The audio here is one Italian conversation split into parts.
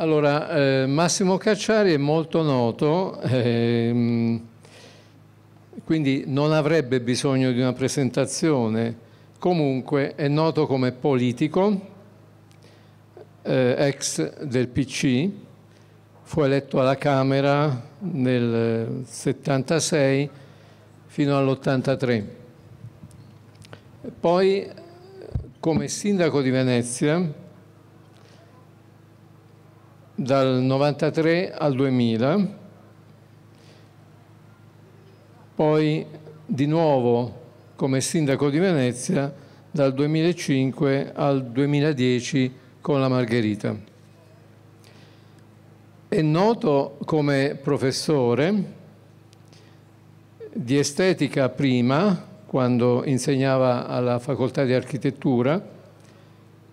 Allora, eh, Massimo Cacciari è molto noto, ehm, quindi non avrebbe bisogno di una presentazione. Comunque è noto come politico, eh, ex del PC, fu eletto alla Camera nel 76 fino all'83. Poi come sindaco di Venezia dal 1993 al 2000, poi di nuovo come sindaco di Venezia dal 2005 al 2010 con la Margherita. È noto come professore di estetica prima, quando insegnava alla facoltà di architettura,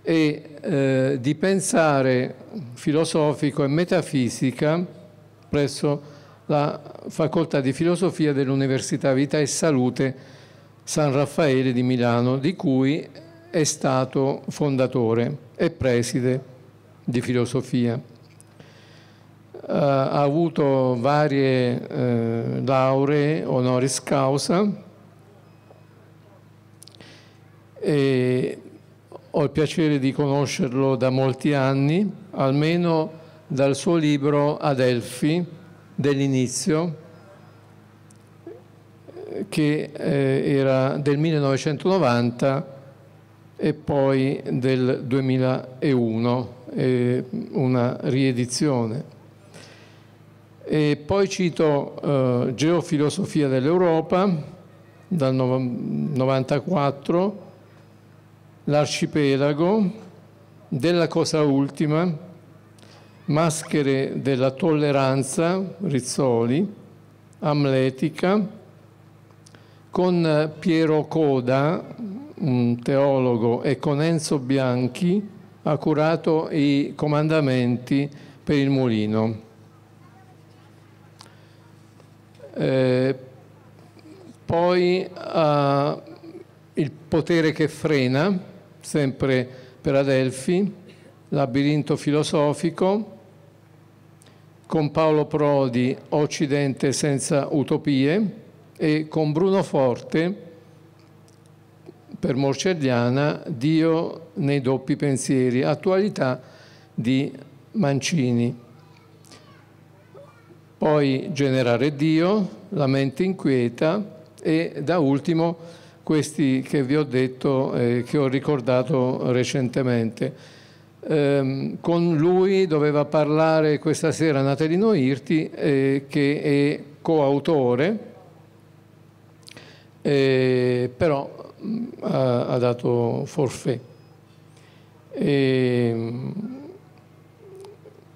e eh, di pensare filosofico e metafisica presso la facoltà di filosofia dell'Università Vita e Salute San Raffaele di Milano, di cui è stato fondatore e preside di filosofia. Uh, ha avuto varie uh, lauree honoris causa e ho il piacere di conoscerlo da molti anni, almeno dal suo libro Adelfi dell'inizio, che eh, era del 1990 e poi del 2001, eh, una riedizione. E poi cito eh, Geofilosofia dell'Europa dal 1994 l'arcipelago, della cosa ultima, maschere della tolleranza, Rizzoli, Amletica, con Piero Coda, un teologo, e con Enzo Bianchi, ha curato i comandamenti per il mulino. Eh, poi eh, il potere che frena, sempre per Adelfi, Labirinto filosofico, con Paolo Prodi, Occidente senza utopie, e con Bruno Forte, per Morcerdiana, Dio nei doppi pensieri, attualità di Mancini. Poi Generare Dio, La mente inquieta e da ultimo questi che vi ho detto e eh, che ho ricordato recentemente. Eh, con lui doveva parlare questa sera Natalino Irti, eh, che è coautore, eh, però mh, mm, ha, ha, dato forfè. Ehm,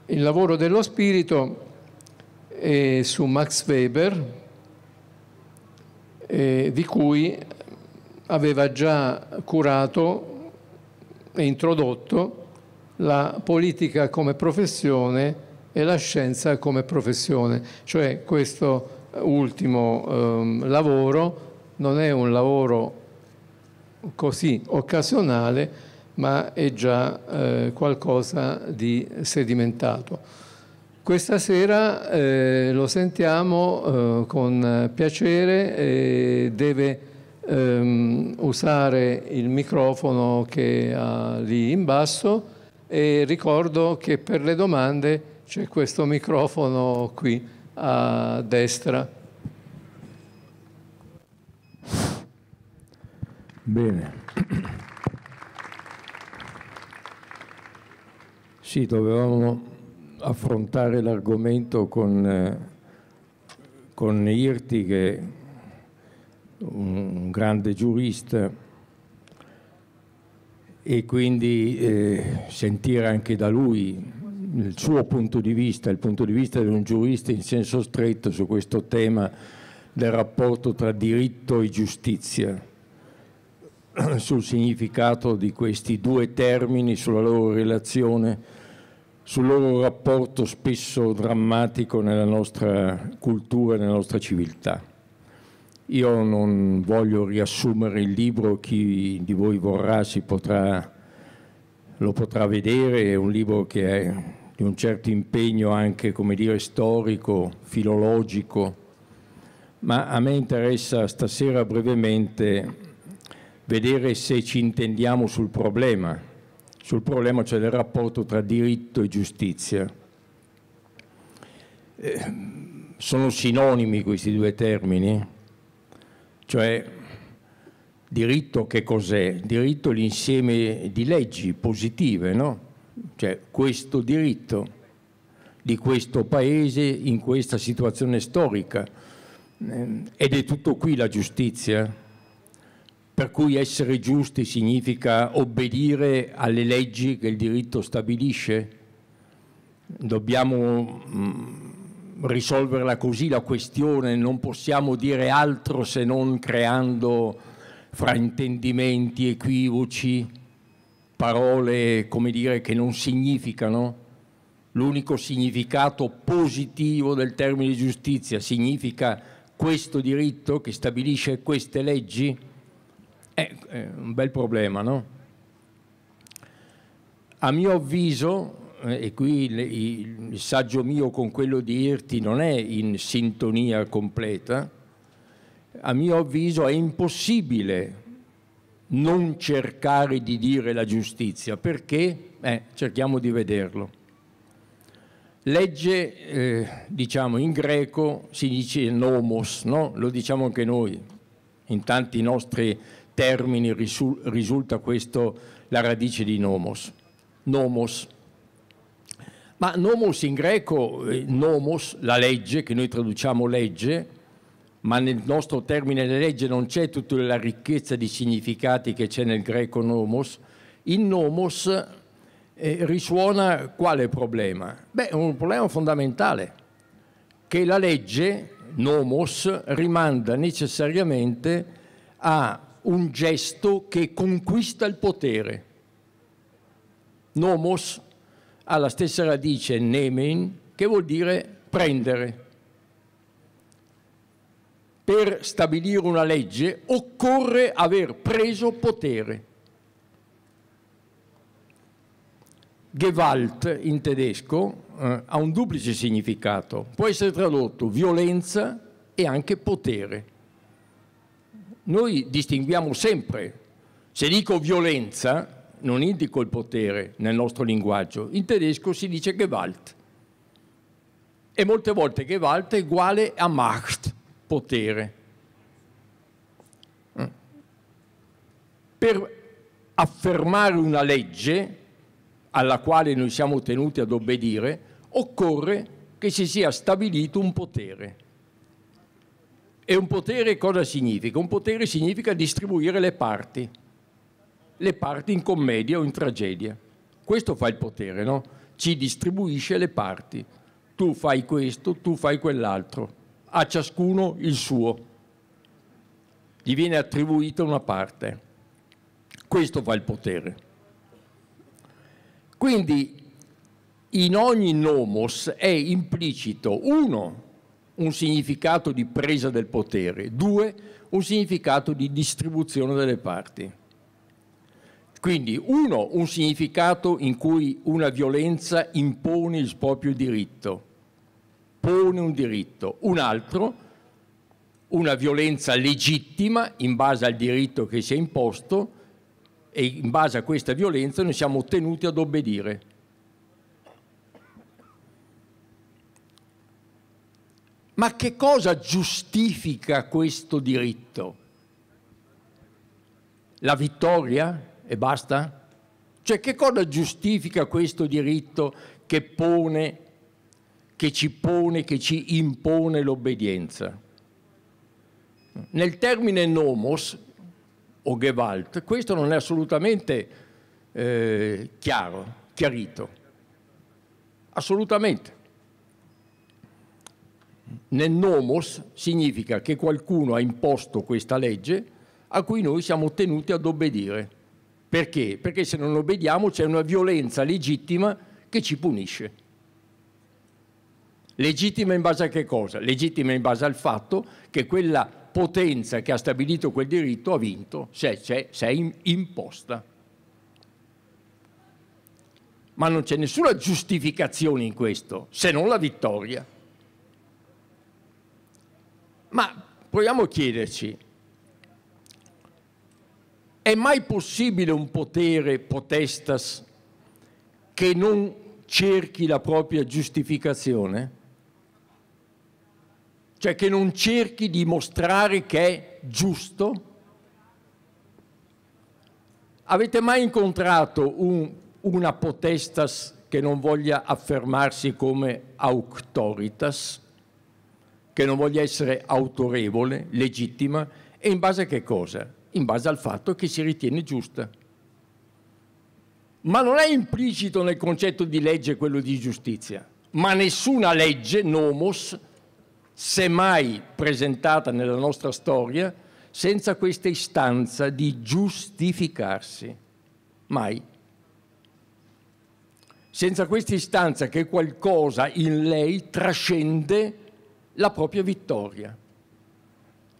il lavoro dello spirito è su Max Weber, eh, di cui aveva già curato e introdotto la politica come professione e la scienza come professione, cioè questo ultimo ehm, lavoro non è un lavoro così occasionale, ma è già eh, qualcosa di sedimentato. Questa sera eh, lo sentiamo eh, con piacere, e deve ehm, usare il microfono che ha lì in basso e ricordo che per le domande c'è questo microfono qui a destra. Bene. Sì, dovevamo affrontare l'argomento con, eh, con Irti che un, grande giurista e quindi eh, sentire anche da lui il suo punto di vista, il punto di vista di un giurista in senso stretto su questo tema del rapporto tra diritto e giustizia, sul significato di questi due termini, sulla loro relazione, sul loro rapporto spesso drammatico nella nostra cultura, nella nostra civiltà. Io non voglio riassumere il libro, chi di voi vorrà potrà, lo potrà vedere, è un libro che è di un certo impegno anche, come dire, storico, filologico, ma a me interessa stasera brevemente vedere se ci intendiamo sul problema, sul problema cioè del rapporto tra diritto e giustizia. Eh, sono sinonimi questi due termini? Cioè, diritto che cos'è? Diritto è l'insieme di leggi positive, no? Cioè, questo diritto di questo paese in questa situazione storica. Eh, ed è tutto qui la giustizia, per cui essere giusti significa obbedire alle leggi che il diritto stabilisce. Dobbiamo mm, risolverla così la questione, non possiamo dire altro se non creando fraintendimenti, equivoci, parole come dire che non significano. L'unico significato positivo del termine giustizia significa questo diritto che stabilisce queste leggi? È eh, eh, un bel problema, no? A mio avviso, eh, e qui il, saggio mio con quello di Irti non è in sintonia completa, a mio avviso è impossibile non cercare di dire la giustizia, perché? Eh, cerchiamo di vederlo. Legge, eh, diciamo in greco, si dice nomos, no? lo diciamo anche noi, in tanti nostri termini risulta questo la radice di nomos. Nomos ma nomos in greco, eh, nomos, la legge, che noi traduciamo legge, ma nel nostro termine legge non c'è tutta la ricchezza di significati che c'è nel greco nomos, in nomos eh, risuona quale problema? Beh, è un problema fondamentale, che la legge, nomos, rimanda necessariamente a un gesto che conquista il potere. Nomos ha la stessa radice nemen, che vuol dire prendere. Per stabilire una legge occorre aver preso potere. Gewalt in tedesco eh, ha un duplice significato, può essere tradotto violenza e anche potere. Noi distinguiamo sempre, se dico violenza non indico il potere nel nostro linguaggio, in tedesco si dice Gewalt. E molte volte Gewalt è uguale a Macht, potere. Mm. Per affermare una legge alla quale noi siamo tenuti ad obbedire, occorre che si sia stabilito un potere. E un potere cosa significa? Un potere significa distribuire le parti le parti in commedia o in tragedia. Questo fa il potere, no? Ci distribuisce le parti. Tu fai questo, tu fai quell'altro. A ciascuno il suo. Gli viene attribuita una parte. Questo fa il potere. Quindi in ogni nomos è implicito, uno, un significato di presa del potere, due, un significato di distribuzione delle parti. Quindi uno, un significato in cui una violenza impone il proprio diritto, pone un diritto. Un altro, una violenza legittima in base al diritto che si è imposto e in base a questa violenza noi siamo tenuti ad obbedire. Ma che cosa giustifica questo diritto? La vittoria? e basta? Cioè che cosa giustifica questo diritto che pone, che ci pone, che ci impone l'obbedienza? Nel termine nomos o gewalt questo non è assolutamente eh, chiaro, chiarito. Assolutamente. Nel nomos significa che qualcuno ha imposto questa legge a cui noi siamo tenuti ad obbedire. Perché? Perché se non obbediamo c'è una violenza legittima che ci punisce. Legittima in base a che cosa? Legittima in base al fatto che quella potenza che ha stabilito quel diritto ha vinto, se, se, se è imposta. Ma non c'è nessuna giustificazione in questo, se non la vittoria. Ma proviamo a chiederci, è mai possibile un potere potestas che non cerchi la propria giustificazione? Cioè che non cerchi di mostrare che è giusto? Avete mai incontrato un, una potestas che non voglia affermarsi come auctoritas, che non voglia essere autorevole, legittima? E in base a che cosa? in base al fatto che si ritiene giusta. Ma non è implicito nel concetto di legge quello di giustizia, ma nessuna legge, nomos, se mai presentata nella nostra storia, senza questa istanza di giustificarsi. Mai. Senza questa istanza che qualcosa in lei trascende la propria vittoria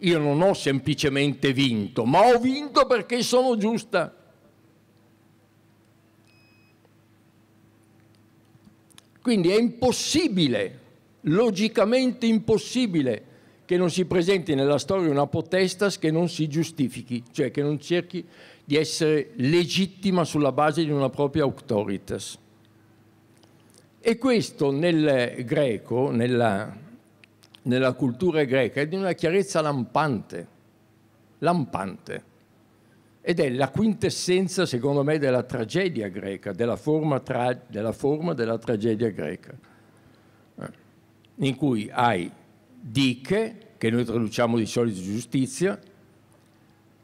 io non ho semplicemente vinto, ma ho vinto perché sono giusta. Quindi è impossibile, logicamente impossibile, che non si presenti nella storia una potestas che non si giustifichi, cioè che non cerchi di essere legittima sulla base di una propria auctoritas. E questo nel greco, nella nella cultura greca è di una chiarezza lampante, lampante. Ed è la quintessenza, secondo me, della tragedia greca, della forma, tra, della, forma della tragedia greca, eh, in cui hai Diche, che noi traduciamo di solito giustizia,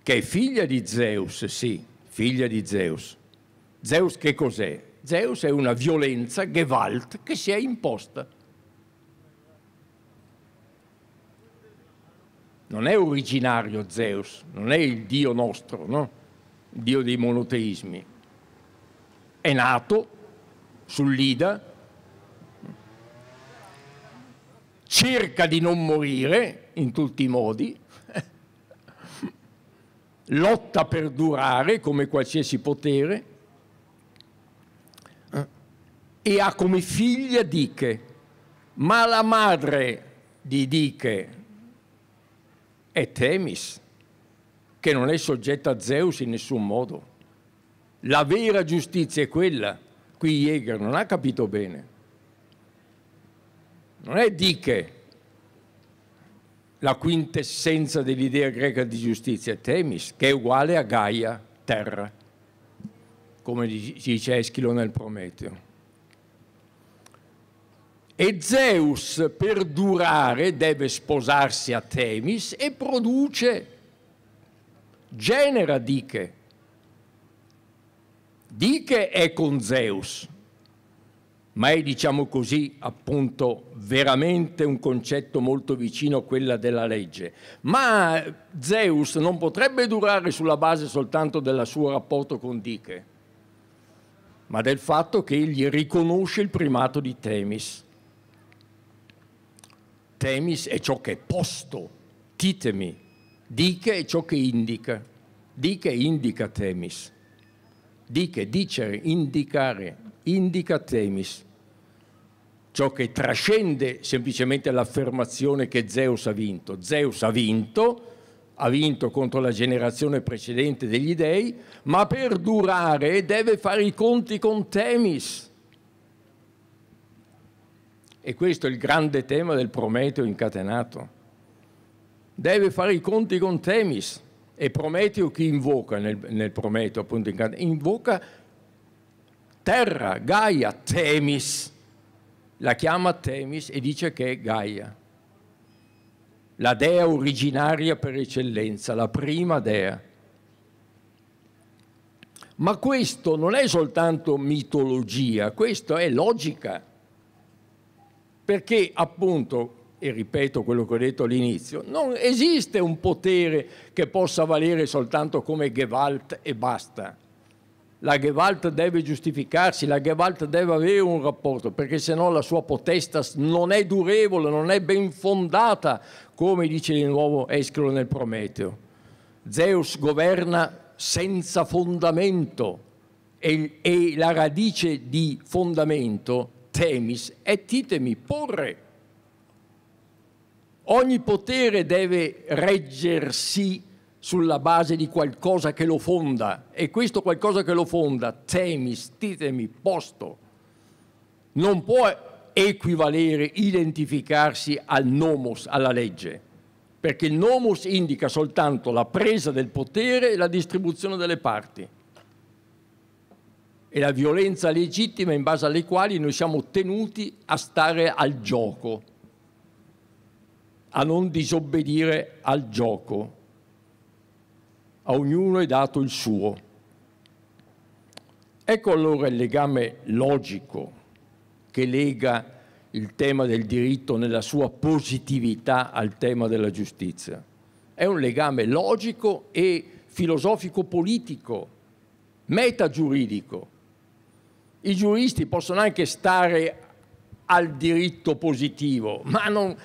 che è figlia di Zeus, sì, figlia di Zeus. Zeus che cos'è? Zeus è una violenza, Gewalt, che si è imposta non è originario Zeus, non è il Dio nostro, no? il Dio dei monoteismi. È nato sull'Ida, cerca di non morire in tutti i modi, lotta per durare come qualsiasi potere eh, e ha come figlia Diche, ma la madre di Diche, è Temis, che non è soggetta a Zeus in nessun modo. La vera giustizia è quella. Qui Jäger non ha capito bene. Non è Diche la quintessenza dell'idea greca di giustizia, è Temis, che è uguale a Gaia, terra, come dice Eschilo nel Prometeo. E Zeus per durare deve sposarsi a Temis e produce, genera Diche. Diche è con Zeus, ma è diciamo così appunto veramente un concetto molto vicino a quella della legge. Ma Zeus non potrebbe durare sulla base soltanto del suo rapporto con Diche, ma del fatto che egli riconosce il primato di Temis Temis è ciò che è posto, titemi, diche è ciò che indica, diche indica temis, diche, dicere, indicare, indica temis, ciò che trascende semplicemente l'affermazione che Zeus ha vinto. Zeus ha vinto, ha vinto contro la generazione precedente degli dei, ma per durare deve fare i conti con Temis e questo è il grande tema del Prometeo incatenato. Deve fare i conti con Temis. E Prometeo chi invoca nel, nel Prometeo appunto incatenato? Invoca terra, Gaia, Temis. La chiama Temis e dice che è Gaia. La dea originaria per eccellenza, la prima dea. Ma questo non è soltanto mitologia, questo è logica perché appunto, e ripeto quello che ho detto all'inizio, non esiste un potere che possa valere soltanto come Gewalt e basta. La Gewalt deve giustificarsi, la Gewalt deve avere un rapporto, perché se no la sua potestas non è durevole, non è ben fondata, come dice di nuovo Escolo nel Prometeo. Zeus governa senza fondamento e, e la radice di fondamento temis et titemi porre. Ogni potere deve reggersi sulla base di qualcosa che lo fonda e questo qualcosa che lo fonda, temis, titemi, posto, non può equivalere, identificarsi al nomos, alla legge, perché il nomos indica soltanto la presa del potere e la distribuzione delle parti e la violenza legittima in base alle quali noi siamo tenuti a stare al gioco, a non disobbedire al gioco. A ognuno è dato il suo. Ecco allora il legame logico che lega il tema del diritto nella sua positività al tema della giustizia. È un legame logico e filosofico-politico, metagiuridico i giuristi possono anche stare al diritto positivo, ma non,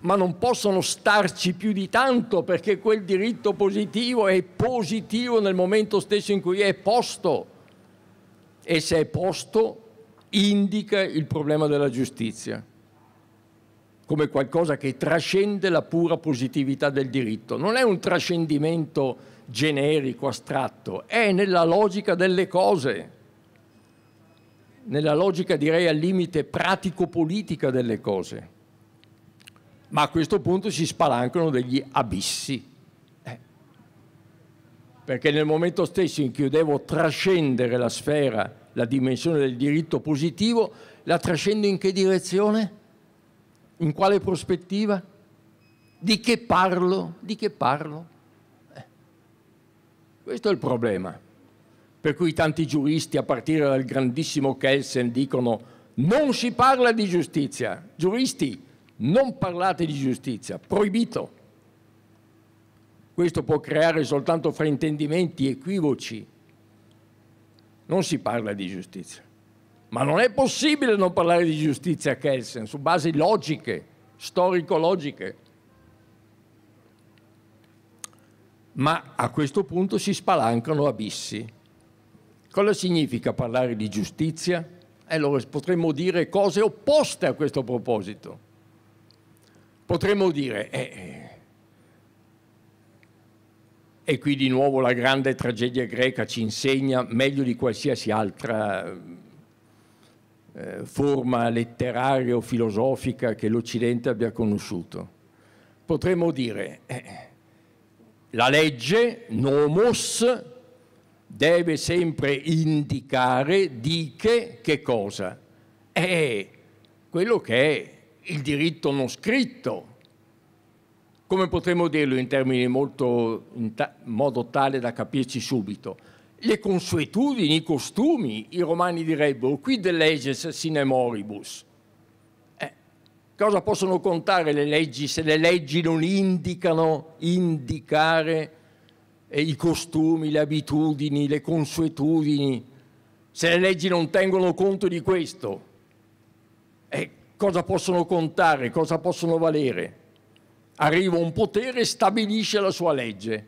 ma non possono starci più di tanto perché quel diritto positivo è positivo nel momento stesso in cui è posto. E se è posto, indica il problema della giustizia come qualcosa che trascende la pura positività del diritto. Non è un trascendimento generico, astratto, è nella logica delle cose nella logica direi al limite pratico-politica delle cose. Ma a questo punto si spalancano degli abissi. Eh. Perché nel momento stesso in cui devo trascendere la sfera, la dimensione del diritto positivo, la trascendo in che direzione? In quale prospettiva? Di che parlo? Di che parlo? Eh. Questo è il problema per cui tanti giuristi, a partire dal grandissimo Kelsen, dicono non si parla di giustizia. Giuristi, non parlate di giustizia, proibito. Questo può creare soltanto fraintendimenti, equivoci. Non si parla di giustizia. Ma non è possibile non parlare di giustizia, Kelsen, su basi logiche, storico-logiche. Ma a questo punto si spalancano abissi Cosa significa parlare di giustizia? allora potremmo dire cose opposte a questo proposito. Potremmo dire, eh, eh, e qui di nuovo la grande tragedia greca ci insegna meglio di qualsiasi altra eh, forma letteraria o filosofica che l'Occidente abbia conosciuto. Potremmo dire, eh, la legge, nomos, deve sempre indicare, dice che cosa? È quello che è il diritto non scritto. Come potremmo dirlo in termini molto, in ta modo tale da capirci subito? Le consuetudini, i costumi, i romani direbbero, qui de leges sine moribus. Eh, cosa possono contare le leggi se le leggi non indicano, indicare i costumi, le abitudini, le consuetudini, se le leggi non tengono conto di questo, eh, cosa possono contare, cosa possono valere? Arriva un potere e stabilisce la sua legge,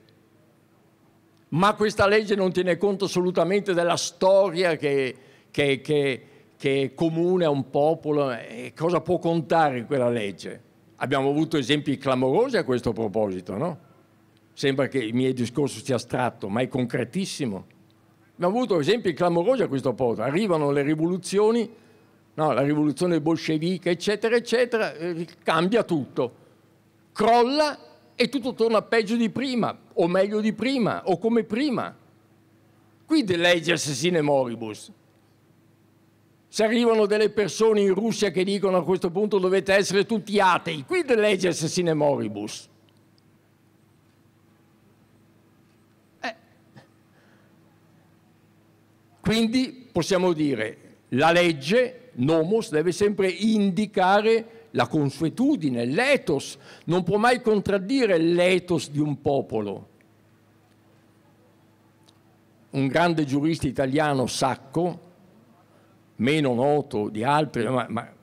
ma questa legge non tiene conto assolutamente della storia che, che, che, che è comune a un popolo e eh, cosa può contare quella legge. Abbiamo avuto esempi clamorosi a questo proposito, no? sembra che il mio discorso sia astratto, ma è concretissimo. Abbiamo avuto esempi clamorosi a questo punto. Arrivano le rivoluzioni, no, la rivoluzione bolscevica, eccetera, eccetera, eh, cambia tutto. Crolla e tutto torna peggio di prima, o meglio di prima, o come prima. Qui de sine moribus. Se arrivano delle persone in Russia che dicono a questo punto dovete essere tutti atei, qui de sine moribus Quindi possiamo dire la legge, nomos, deve sempre indicare la consuetudine, l'etos, non può mai contraddire l'etos di un popolo. Un grande giurista italiano, Sacco, meno noto di altri, ma, ma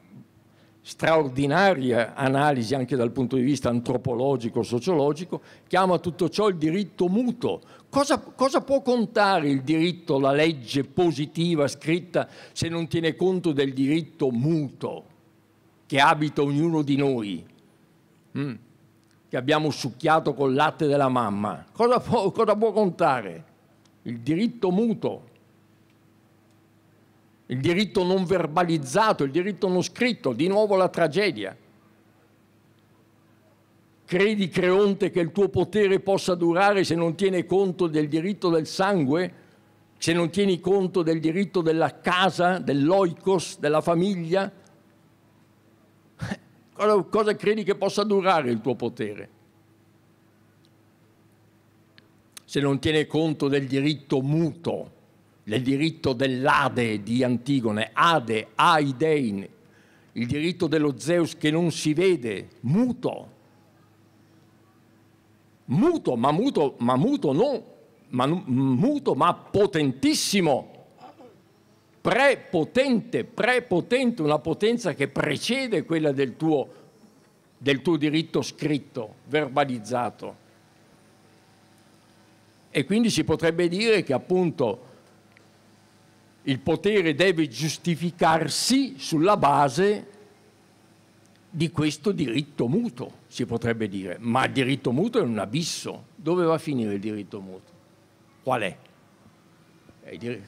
straordinaria analisi anche dal punto di vista antropologico, sociologico, chiama tutto ciò il diritto muto. Cosa, cosa, può contare il diritto, la legge positiva scritta, se non tiene conto del diritto muto che abita ognuno di noi, mm. che abbiamo succhiato col latte della mamma? Cosa può, cosa può contare? Il diritto muto il diritto non verbalizzato, il diritto non scritto, di nuovo la tragedia. Credi, Creonte, che il tuo potere possa durare se non tiene conto del diritto del sangue, se non tieni conto del diritto della casa, dell'oikos, della famiglia? Cosa, cosa credi che possa durare il tuo potere? se non tiene conto del diritto muto del diritto dell'Ade di Antigone, Ade, Aidein, il diritto dello Zeus che non si vede, muto, muto, ma muto, ma muto non, ma, muto, ma potentissimo, prepotente, prepotente, una potenza che precede quella del tuo, del tuo diritto scritto, verbalizzato. E quindi si potrebbe dire che appunto il potere deve giustificarsi sulla base di questo diritto mutuo, si potrebbe dire, ma il diritto mutuo è un abisso. Dove va a finire il diritto mutuo? Qual è? è? Eh,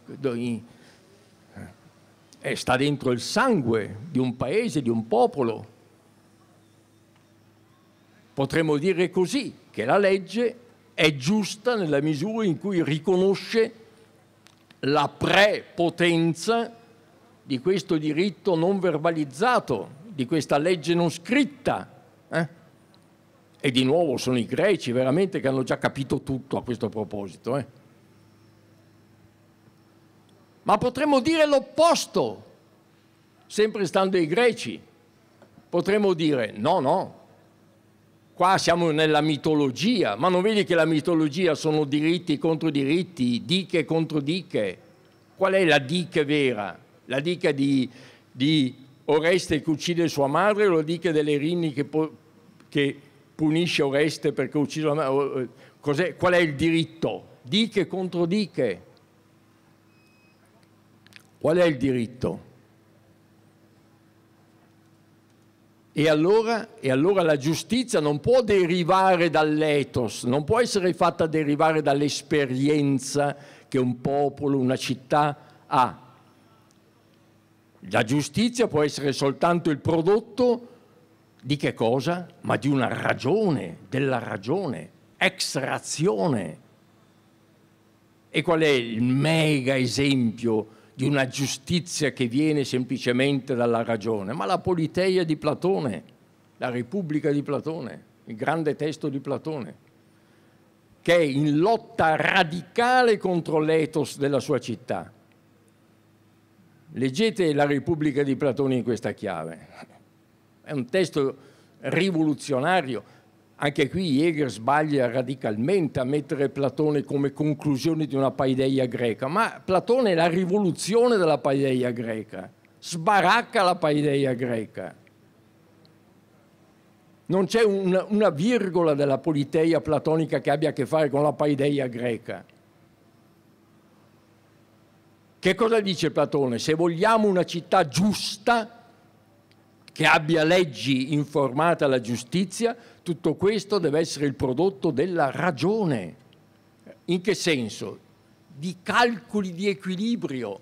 eh, sta dentro il sangue di un paese, di un popolo. Potremmo dire così, che la legge è giusta nella misura in cui riconosce la prepotenza di questo diritto non verbalizzato, di questa legge non scritta. Eh? E di nuovo sono i greci veramente che hanno già capito tutto a questo proposito. Eh? Ma potremmo dire l'opposto, sempre stando ai greci. Potremmo dire no, no, Qua siamo nella mitologia, ma non vedi che la mitologia sono diritti contro diritti, diche contro diche. Qual è la diche vera? La dica di, di Oreste che uccide sua madre o la dica delle Rinni che, che punisce Oreste perché uccide la madre? Qual è il diritto? Diche contro diche. Qual è il diritto? E allora, e allora, la giustizia non può derivare dall'ethos, non può essere fatta derivare dall'esperienza che un popolo, una città ha. La giustizia può essere soltanto il prodotto di che cosa? Ma di una ragione, della ragione, extrazione. E qual è il mega esempio? di una giustizia che viene semplicemente dalla ragione, ma la Politeia di Platone, la Repubblica di Platone, il grande testo di Platone, che è in lotta radicale contro l'ethos della sua città. Leggete la Repubblica di Platone in questa chiave. È un testo rivoluzionario anche qui Jäger sbaglia radicalmente a mettere Platone come conclusione di una paideia greca, ma Platone è la rivoluzione della paideia greca, sbaracca la paideia greca. Non c'è un, una virgola della politeia platonica che abbia a che fare con la paideia greca. Che cosa dice Platone? Se vogliamo una città giusta, che abbia leggi informate alla giustizia, tutto questo deve essere il prodotto della ragione. In che senso? Di calcoli di equilibrio.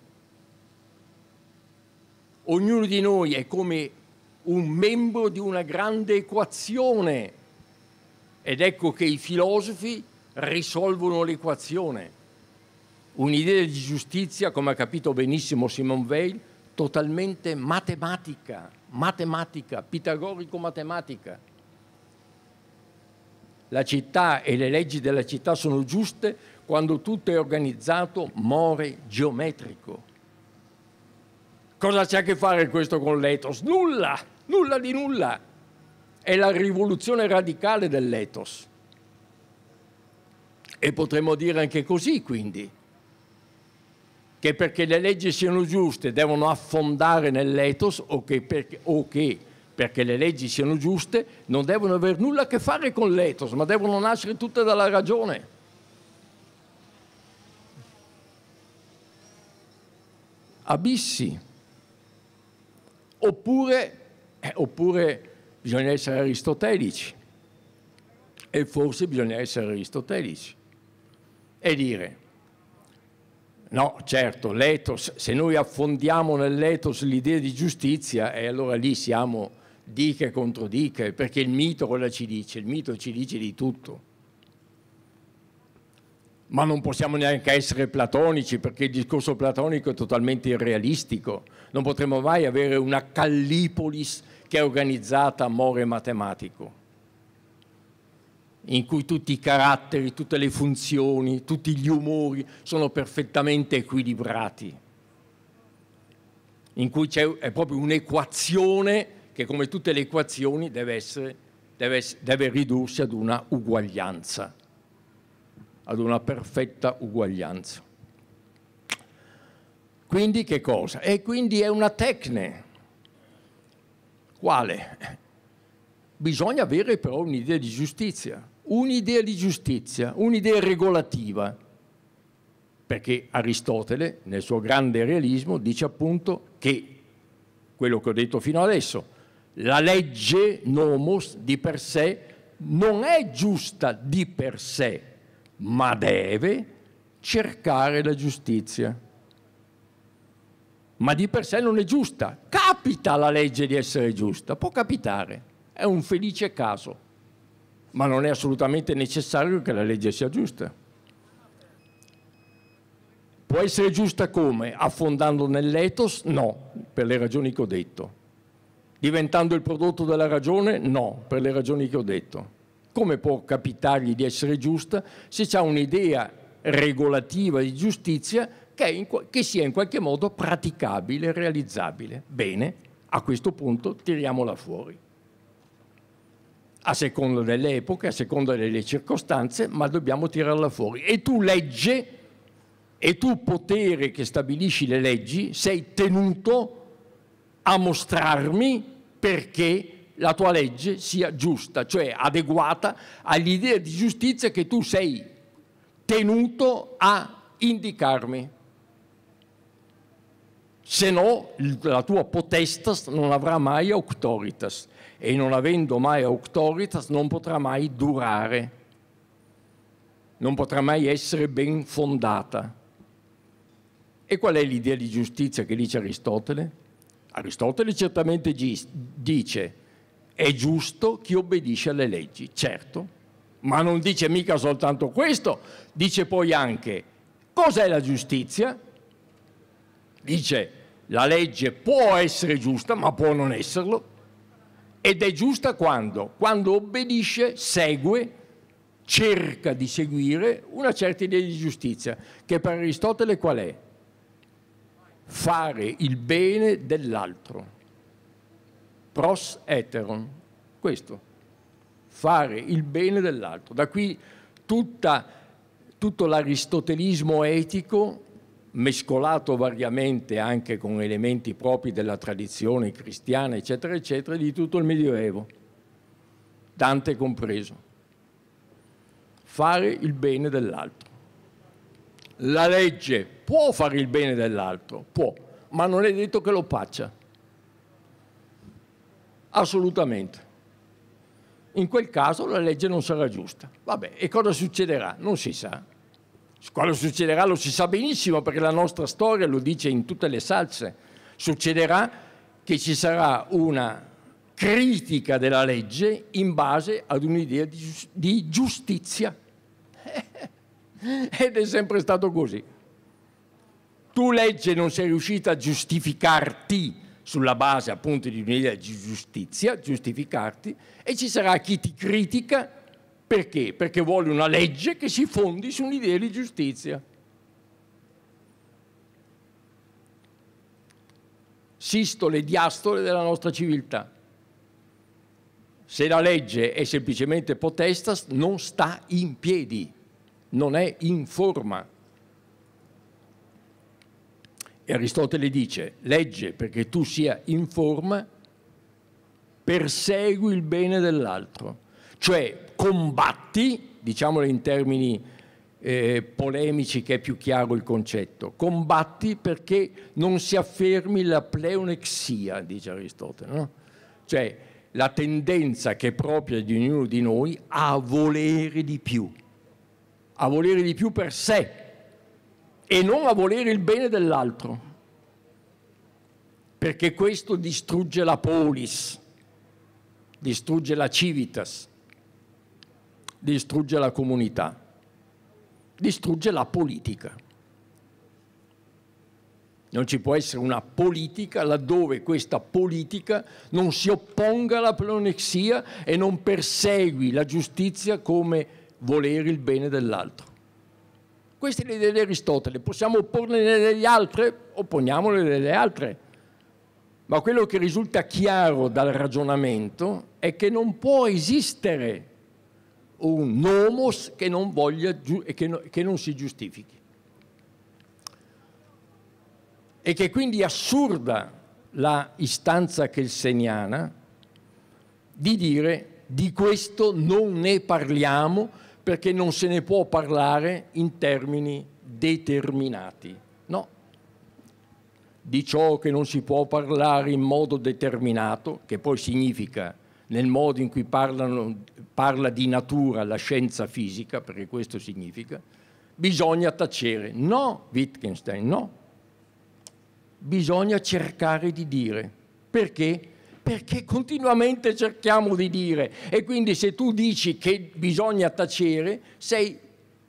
Ognuno di noi è come un membro di una grande equazione ed ecco che i filosofi risolvono l'equazione. Un'idea di giustizia, come ha capito benissimo Simone Weil, totalmente matematica matematica, pitagorico-matematica. La città e le leggi della città sono giuste quando tutto è organizzato more geometrico. Cosa c'è a che fare questo con l'ethos? Nulla, nulla di nulla. È la rivoluzione radicale dell'ethos. E potremmo dire anche così, quindi che perché le leggi siano giuste devono affondare nell'etos o che, perché, o che perché le leggi siano giuste non devono avere nulla a che fare con l'etos, ma devono nascere tutte dalla ragione. Abissi. Oppure, eh, oppure bisogna essere aristotelici. E forse bisogna essere aristotelici. E dire, No, certo, l'etos, se noi affondiamo nell'etos l'idea di giustizia, e allora lì siamo diche contro diche, perché il mito cosa ci dice? Il mito ci dice di tutto. Ma non possiamo neanche essere platonici, perché il discorso platonico è totalmente irrealistico. Non potremo mai avere una Callipolis che è organizzata a more matematico in cui tutti i caratteri, tutte le funzioni, tutti gli umori sono perfettamente equilibrati, in cui c'è proprio un'equazione che come tutte le equazioni deve, essere, deve, deve ridursi ad una uguaglianza, ad una perfetta uguaglianza. Quindi che cosa? E quindi è una tecne. Quale? Bisogna avere però un'idea di giustizia, un'idea di giustizia, un'idea regolativa, perché Aristotele nel suo grande realismo dice appunto che quello che ho detto fino adesso, la legge nomos di per sé non è giusta di per sé, ma deve cercare la giustizia. Ma di per sé non è giusta. Capita la legge di essere giusta, può capitare. È un felice caso, ma non è assolutamente necessario che la legge sia giusta. Può essere giusta come? Affondando nell'ethos? No, per le ragioni che ho detto. Diventando il prodotto della ragione? No, per le ragioni che ho detto. Come può capitargli di essere giusta se c'è un'idea regolativa di giustizia che, in, che, sia in qualche modo praticabile, realizzabile? Bene, a questo punto tiriamola fuori a seconda delle epoche, a seconda delle circostanze, ma dobbiamo tirarla fuori. E tu legge, e tu potere che stabilisci le leggi, sei tenuto a mostrarmi perché la tua legge sia giusta, cioè adeguata all'idea di giustizia che tu sei tenuto a indicarmi se no la tua potestas non avrà mai auctoritas e non avendo mai auctoritas non potrà mai durare, non potrà mai essere ben fondata. E qual è l'idea di giustizia che dice Aristotele? Aristotele certamente dice è giusto chi obbedisce alle leggi, certo, ma non dice mica soltanto questo, dice poi anche cos'è la giustizia? Dice la legge può essere giusta, ma può non esserlo, ed è giusta quando? Quando obbedisce, segue, cerca di seguire una certa idea di giustizia, che per Aristotele qual è? Fare il bene dell'altro. Pros eteron, questo. Fare il bene dell'altro. Da qui tutta, tutto l'aristotelismo etico mescolato variamente anche con elementi propri della tradizione cristiana, eccetera, eccetera, di tutto il Medioevo, Dante compreso. Fare il bene dell'altro. La legge può fare il bene dell'altro, può, ma non è detto che lo faccia. Assolutamente. In quel caso la legge non sarà giusta. Vabbè, e cosa succederà? Non si sa quello succederà lo si sa benissimo perché la nostra storia lo dice in tutte le salse. Succederà che ci sarà una critica della legge in base ad un'idea di, giustizia. Ed è sempre stato così. Tu legge non sei riuscita a giustificarti sulla base appunto di un'idea di giustizia, giustificarti, e ci sarà chi ti critica perché? Perché vuole una legge che si fondi su un'idea di giustizia. Sistole e diastole della nostra civiltà. Se la legge è semplicemente potestas, non sta in piedi, non è in forma. E Aristotele dice, legge perché tu sia in forma, persegui il bene dell'altro. Cioè, combatti, diciamolo in termini eh, polemici che è più chiaro il concetto, combatti perché non si affermi la pleonexia, dice Aristotele, no? cioè la tendenza che è propria di ognuno di noi a volere di più, a volere di più per sé e non a volere il bene dell'altro, perché questo distrugge la polis, distrugge la civitas distrugge la comunità, distrugge la politica. Non ci può essere una politica laddove questa politica non si opponga alla pleonexia e non persegui la giustizia come volere il bene dell'altro. Queste le idee di Aristotele. Possiamo opporle delle altre? Opponiamole delle altre. Ma quello che risulta chiaro dal ragionamento è che non può esistere un nomos che non, voglia, che, no, che non si giustifichi. E che quindi è assurda la istanza kelseniana di dire di questo non ne parliamo perché non se ne può parlare in termini determinati. No, di ciò che non si può parlare in modo determinato, che poi significa nel modo in cui parlano, parla di natura la scienza fisica, perché questo significa, bisogna tacere. No, Wittgenstein, no. Bisogna cercare di dire. Perché? Perché continuamente cerchiamo di dire e quindi se tu dici che bisogna tacere sei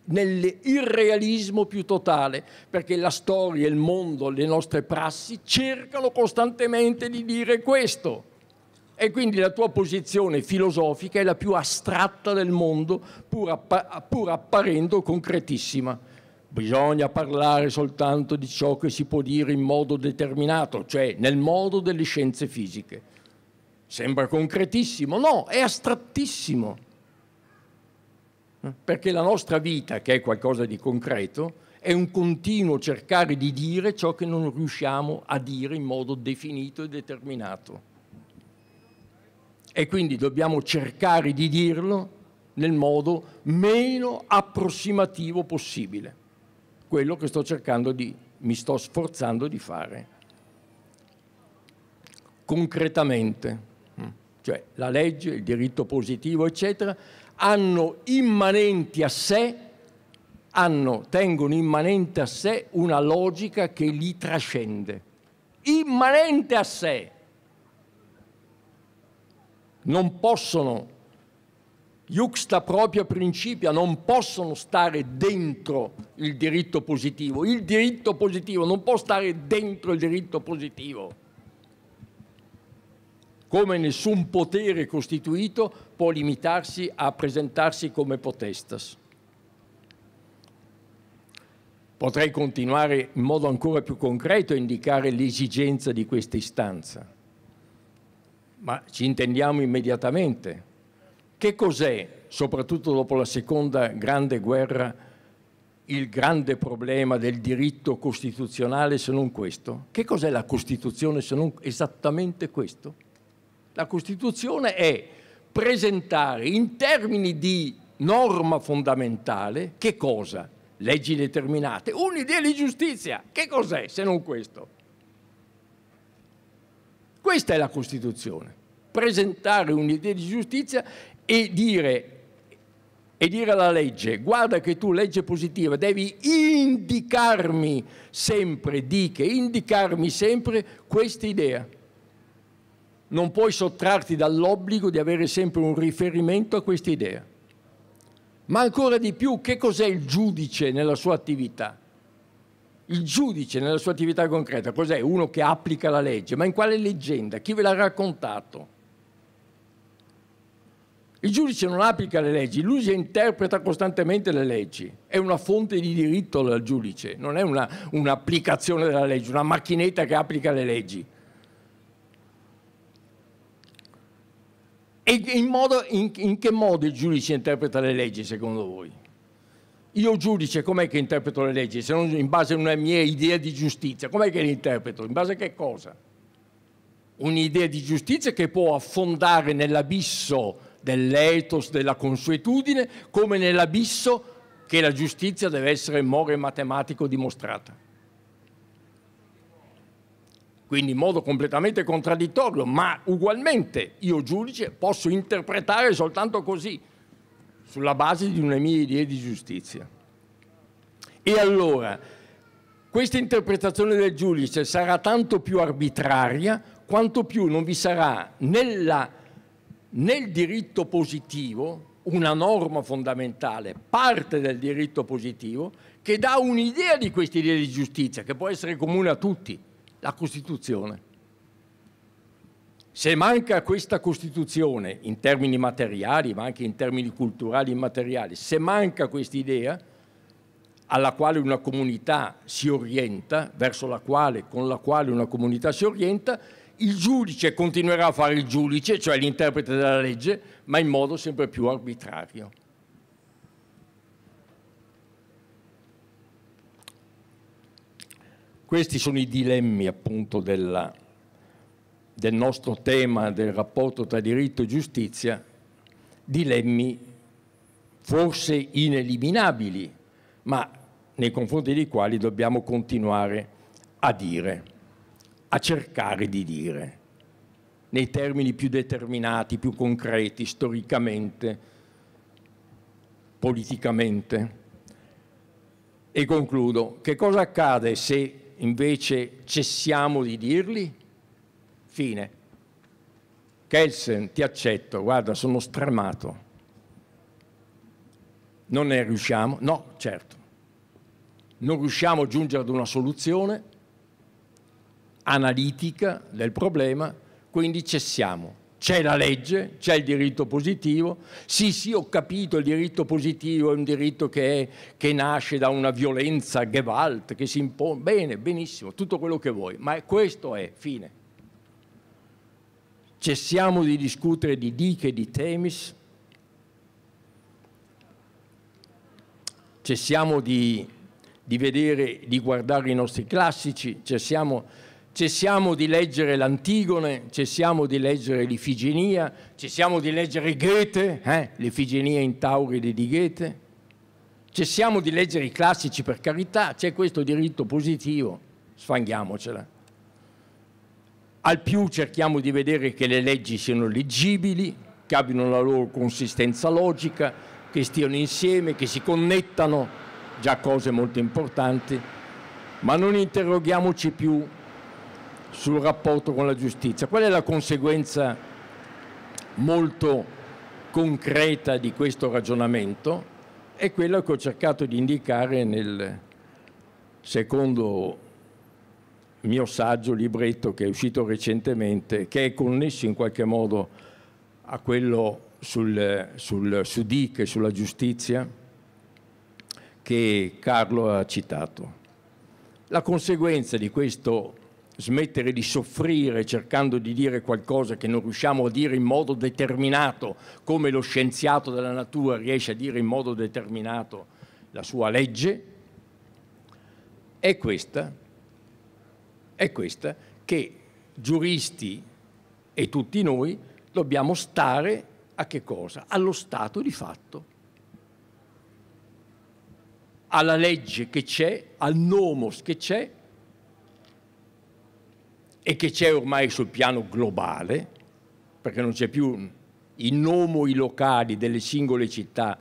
nell'irrealismo più totale, perché la storia, il mondo, le nostre prassi cercano costantemente di dire questo. E quindi la tua posizione filosofica è la più astratta del mondo, pur, appa pur apparendo concretissima. Bisogna parlare soltanto di ciò che si può dire in modo determinato, cioè nel modo delle scienze fisiche. Sembra concretissimo, no, è astrattissimo. Perché la nostra vita, che è qualcosa di concreto, è un continuo cercare di dire ciò che non riusciamo a dire in modo definito e determinato e quindi dobbiamo cercare di dirlo nel modo meno approssimativo possibile, quello che sto cercando di, mi sto sforzando di fare. Concretamente, mm. cioè la legge, il diritto positivo, eccetera, hanno immanenti a sé, hanno, tengono immanente a sé una logica che li trascende. Immanente a sé! non possono, iuxta propria principia, non possono stare dentro il diritto positivo. Il diritto positivo non può stare dentro il diritto positivo. Come nessun potere costituito può limitarsi a presentarsi come potestas. Potrei continuare in modo ancora più concreto a indicare l'esigenza di questa istanza ma ci intendiamo immediatamente. Che cos'è, soprattutto dopo la seconda grande guerra, il grande problema del diritto costituzionale se non questo? Che cos'è la Costituzione se non esattamente questo? La Costituzione è presentare in termini di norma fondamentale che cosa? Leggi determinate, un'idea di giustizia. Che cos'è se non questo? Questa è la Costituzione, presentare un'idea di giustizia e dire, e dire alla legge, guarda che tu legge positiva, devi indicarmi sempre, dica, indicarmi sempre questa idea. Non puoi sottrarti dall'obbligo di avere sempre un riferimento a questa idea. Ma ancora di più, che cos'è il giudice nella sua attività? il giudice nella sua attività concreta cos'è? Uno che applica la legge, ma in quale leggenda? Chi ve l'ha raccontato? Il giudice non applica le leggi, lui interpreta costantemente le leggi, è una fonte di diritto il giudice, non è un'applicazione della legge, una macchinetta che applica le leggi. E in, modo, in, in che modo il giudice interpreta le leggi secondo voi? Io giudice com'è che interpreto le leggi se non in base a una mia idea di giustizia? Com'è che le interpreto? In base a che cosa? Un'idea di giustizia che può affondare nell'abisso dell'etos, della consuetudine, come nell'abisso che la giustizia deve essere more matematico dimostrata. Quindi in modo completamente contraddittorio, ma ugualmente io giudice posso interpretare soltanto così, sulla base di una mia idea di giustizia. E allora, questa interpretazione del giudice sarà tanto più arbitraria quanto più non vi sarà nella, nel diritto positivo una norma fondamentale, parte del diritto positivo, che dà un'idea di questa idea di giustizia, che può essere comune a tutti, la Costituzione. Se manca questa Costituzione in termini materiali, ma anche in termini culturali e immateriali, se manca questa idea alla quale una comunità si orienta, verso la quale, con la quale una comunità si orienta, il giudice continuerà a fare il giudice, cioè l'interprete della legge, ma in modo sempre più arbitrario. Questi sono i dilemmi appunto della del nostro tema del rapporto tra diritto e giustizia, dilemmi forse ineliminabili, ma nei confronti dei quali dobbiamo continuare a dire, a cercare di dire, nei termini più determinati, più concreti, storicamente, politicamente. E concludo, che cosa accade se invece cessiamo di dirli? Fine. Kelsen, ti accetto, guarda, sono stremato. Non ne riusciamo? No, certo. Non riusciamo a giungere ad una soluzione analitica del problema, quindi cessiamo. C'è la legge, c'è il diritto positivo. Sì, sì, ho capito, il diritto positivo è un diritto che, è, che nasce da una violenza gewalt, che si impone. Bene, benissimo, tutto quello che vuoi, ma questo è, fine. Cessiamo di discutere di diche e di temis. Cessiamo di, di, vedere, di guardare i nostri classici. Cessiamo, cessiamo di leggere l'Antigone, cessiamo di leggere l'Ifigenia, cessiamo di leggere Goethe, eh? l'Ifiginia in Tauride di Goethe. Cessiamo di leggere i classici per carità, c'è questo diritto positivo, sfanghiamocela. Al più cerchiamo di vedere che le leggi siano leggibili, che abbiano la loro consistenza logica, che stiano insieme, che si connettano, già cose molto importanti, ma non interroghiamoci più sul rapporto con la giustizia. Qual è la conseguenza molto concreta di questo ragionamento? È quella che ho cercato di indicare nel secondo mio saggio libretto che è uscito recentemente, che è connesso in qualche modo a quello sul, sul Sudic e sulla giustizia che Carlo ha citato. La conseguenza di questo smettere di soffrire cercando di dire qualcosa che non riusciamo a dire in modo determinato, come lo scienziato della natura riesce a dire in modo determinato la sua legge, è questa è questa che giuristi e tutti noi dobbiamo stare a che cosa? Allo stato di fatto, alla legge che c'è, al nomos che c'è e che c'è ormai sul piano globale, perché non c'è più i nomi locali delle singole città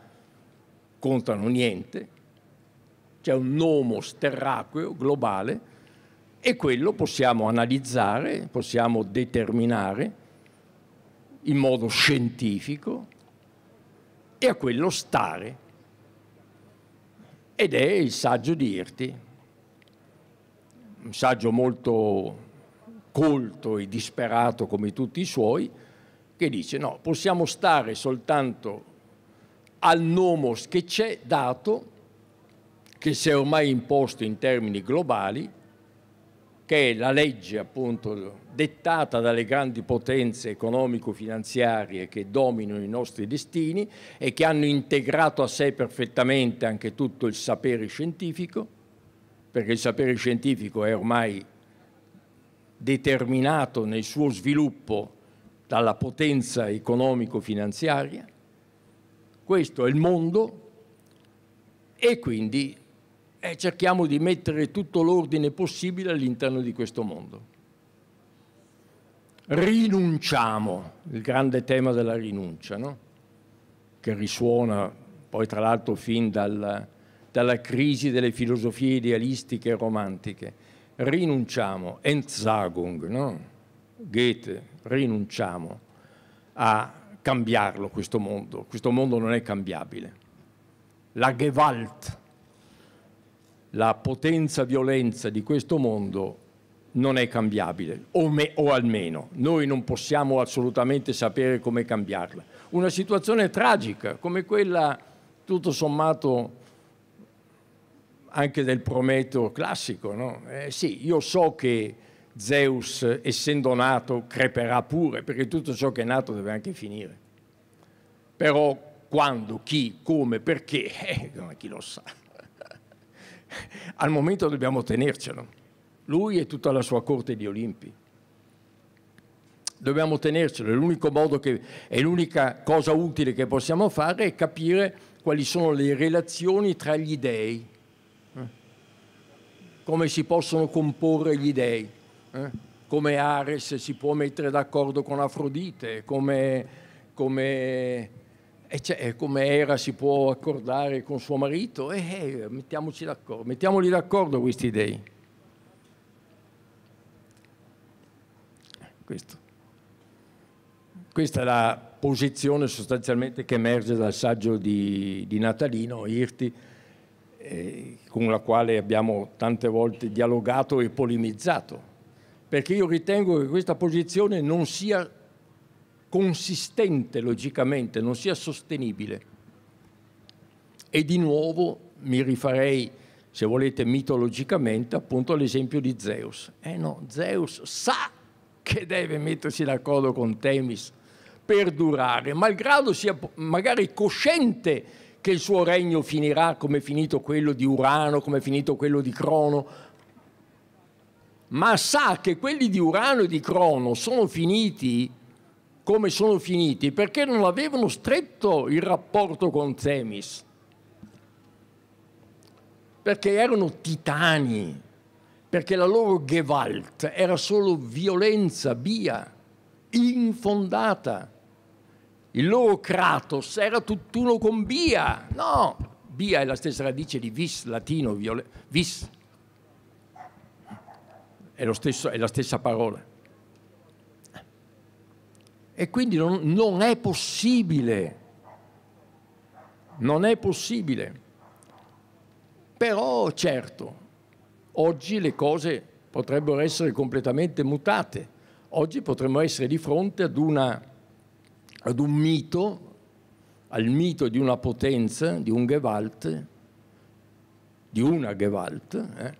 contano niente, c'è un nomos terraqueo globale e quello possiamo analizzare, possiamo determinare in modo scientifico e a quello stare. Ed è il saggio di Irti, un saggio molto colto e disperato come tutti i suoi, che dice no, possiamo stare soltanto al nomos che c'è dato, che si è ormai imposto in termini globali, che la legge appunto dettata dalle grandi potenze economico-finanziarie che dominano i nostri destini e che hanno integrato a sé perfettamente anche tutto il sapere scientifico, perché il sapere scientifico è ormai determinato nel suo sviluppo dalla potenza economico-finanziaria. Questo è il mondo e quindi e cerchiamo di mettere tutto l'ordine possibile all'interno di questo mondo. Rinunciamo, il grande tema della rinuncia, no? che risuona poi tra l'altro fin dal, dalla crisi delle filosofie idealistiche e romantiche. Rinunciamo, Entzagung, no? Goethe, rinunciamo a cambiarlo questo mondo, questo mondo non è cambiabile. La Gewalt, la potenza violenza di questo mondo non è cambiabile, o, me, o almeno noi non possiamo assolutamente sapere come cambiarla. Una situazione tragica come quella, tutto sommato, anche del Prometeo classico. No? Eh, sì, io so che Zeus, essendo nato, creperà pure, perché tutto ciò che è nato deve anche finire. Però quando, chi, come, perché, eh, chi lo sa. Al momento dobbiamo tenercelo, lui e tutta la sua corte di Olimpi. Dobbiamo tenercelo, l'unico modo che, è l'unica cosa utile che possiamo fare è capire quali sono le relazioni tra gli dèi. eh? come si possono comporre gli dèi. Eh? come Ares si può mettere d'accordo con Afrodite, come, come cioè, come era si può accordare con suo marito? Eh, eh, mettiamoci d'accordo, mettiamoli d'accordo questi dei. Questo. Questa è la posizione sostanzialmente che emerge dal saggio di, di Natalino, Irti, eh, con la quale abbiamo tante volte dialogato e polemizzato, perché io ritengo che questa posizione non sia consistente logicamente, non sia sostenibile. E di nuovo mi rifarei, se volete, mitologicamente appunto all'esempio di Zeus. Eh no, Zeus sa che deve mettersi d'accordo con Temis per durare, malgrado sia magari cosciente che il suo regno finirà come è finito quello di Urano, come è finito quello di Crono, ma sa che quelli di Urano e di Crono sono finiti come sono finiti perché non avevano stretto il rapporto con Zemis, perché erano titani, perché la loro Gewalt era solo violenza, via, infondata. Il loro Kratos era tutt'uno con Bia, no, Bia è la stessa radice di vis, latino, vis, è, stesso, è la stessa parola. E quindi non, non è possibile, non è possibile. Però certo, oggi le cose potrebbero essere completamente mutate. Oggi potremmo essere di fronte ad, una, ad un mito, al mito di una potenza, di un Gewalt, di una Gewalt, eh,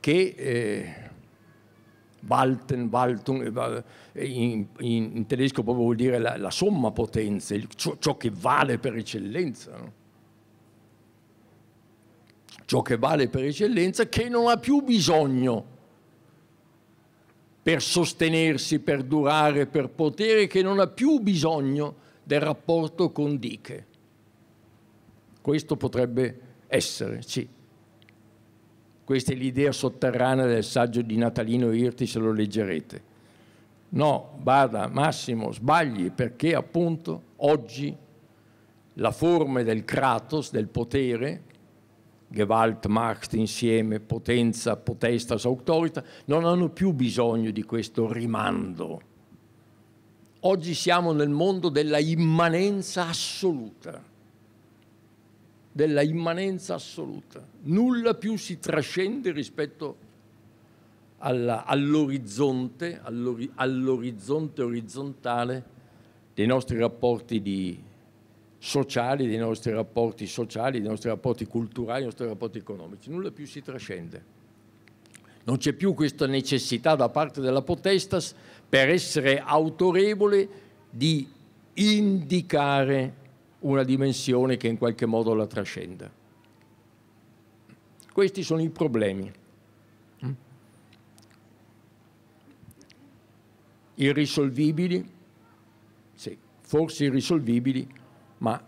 che eh, Walten, Waltung, eh, in, in, in tedesco proprio vuol dire la, la somma potenza, il, ciò, ciò, che vale per eccellenza. No? Ciò che vale per eccellenza che non ha più bisogno per sostenersi, per durare, per potere, che non ha più bisogno del rapporto con Diche. Questo potrebbe essere, sì. Questa è l'idea sotterranea del saggio di Natalino Irti, se lo leggerete. No, bada Massimo, sbagli perché appunto oggi la forma del kratos, del potere, Gewalt, Macht insieme, potenza, potestas, autorita, non hanno più bisogno di questo rimando. Oggi siamo nel mondo della immanenza assoluta, della immanenza assoluta. Nulla più si trascende rispetto a all'orizzonte, all'orizzonte orizzontale dei nostri rapporti di, sociali, dei nostri rapporti sociali, dei nostri rapporti culturali, dei nostri rapporti economici. Nulla più si trascende. Non c'è più questa necessità da parte della potestas per essere autorevole di indicare una dimensione che in qualche modo la trascenda. Questi sono i problemi. irrisolvibili, sì, forse irrisolvibili, ma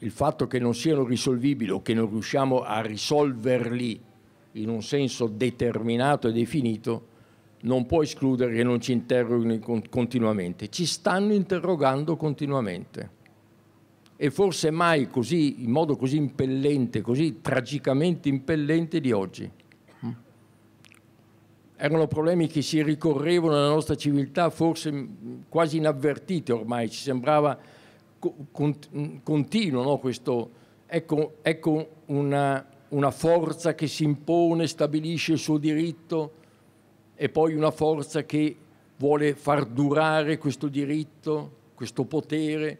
il fatto che non siano risolvibili o che non riusciamo a risolverli in un senso determinato e definito non può escludere che non ci interroghino continuamente. Ci stanno interrogando continuamente. E forse mai così, in modo così impellente, così tragicamente impellente di oggi erano problemi che si ricorrevano nella nostra civiltà forse mm, quasi inavvertiti ormai, ci sembrava mm, continuo no? questo, ecco, ecco una, una forza che si impone, stabilisce il suo diritto e poi una forza che vuole far durare questo diritto, questo potere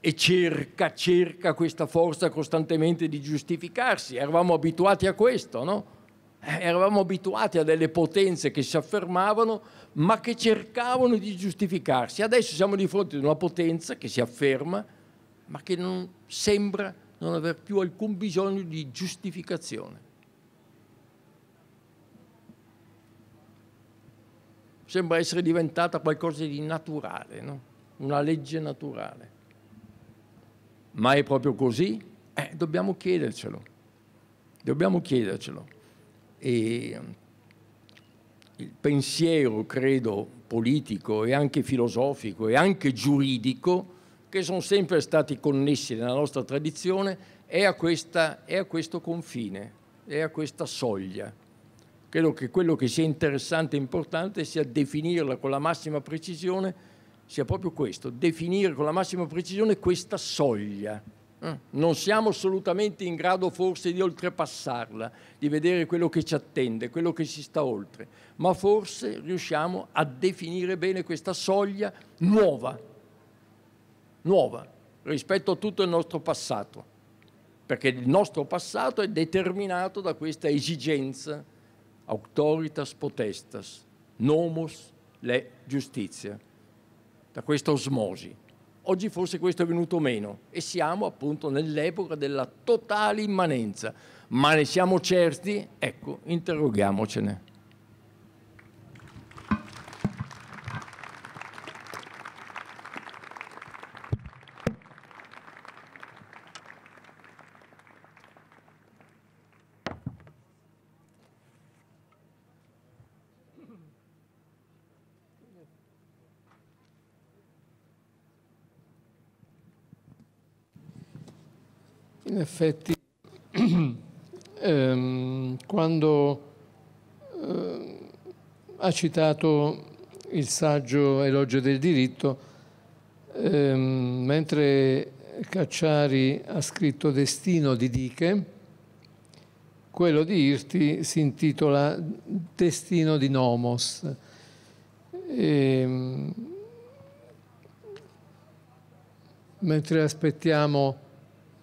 e cerca, cerca questa forza costantemente di giustificarsi. Eravamo abituati a questo, no? Eh, eravamo abituati a delle potenze che si affermavano ma che cercavano di giustificarsi. Adesso siamo di fronte ad una potenza che si afferma ma che non sembra non aver più alcun bisogno di giustificazione. Sembra essere diventata qualcosa di naturale, no? una legge naturale. Ma è proprio così? Eh, dobbiamo chiedercelo. Dobbiamo chiedercelo e il pensiero, credo, politico e anche filosofico e anche giuridico che sono sempre stati connessi nella nostra tradizione è a, questa, è a questo confine, è a questa soglia. Credo che quello che sia interessante e importante sia definirla con la massima precisione, sia proprio questo, definire con la massima precisione questa soglia. Mm. Non siamo assolutamente in grado forse di oltrepassarla, di vedere quello che ci attende, quello che ci sta oltre, ma forse riusciamo a definire bene questa soglia nuova, nuova rispetto a tutto il nostro passato, perché il nostro passato è determinato da questa esigenza autoritas potestas, nomos le giustizia, da questa osmosi. Oggi forse questo è venuto meno e siamo appunto nell'epoca della totale immanenza. Ma ne siamo certi? Ecco, interroghiamocene. effetti ehm, quando eh, ha citato il saggio Elogio del diritto, ehm, mentre Cacciari ha scritto Destino di Diche, quello di Irti si intitola Destino di Nomos. E, ehm, mentre aspettiamo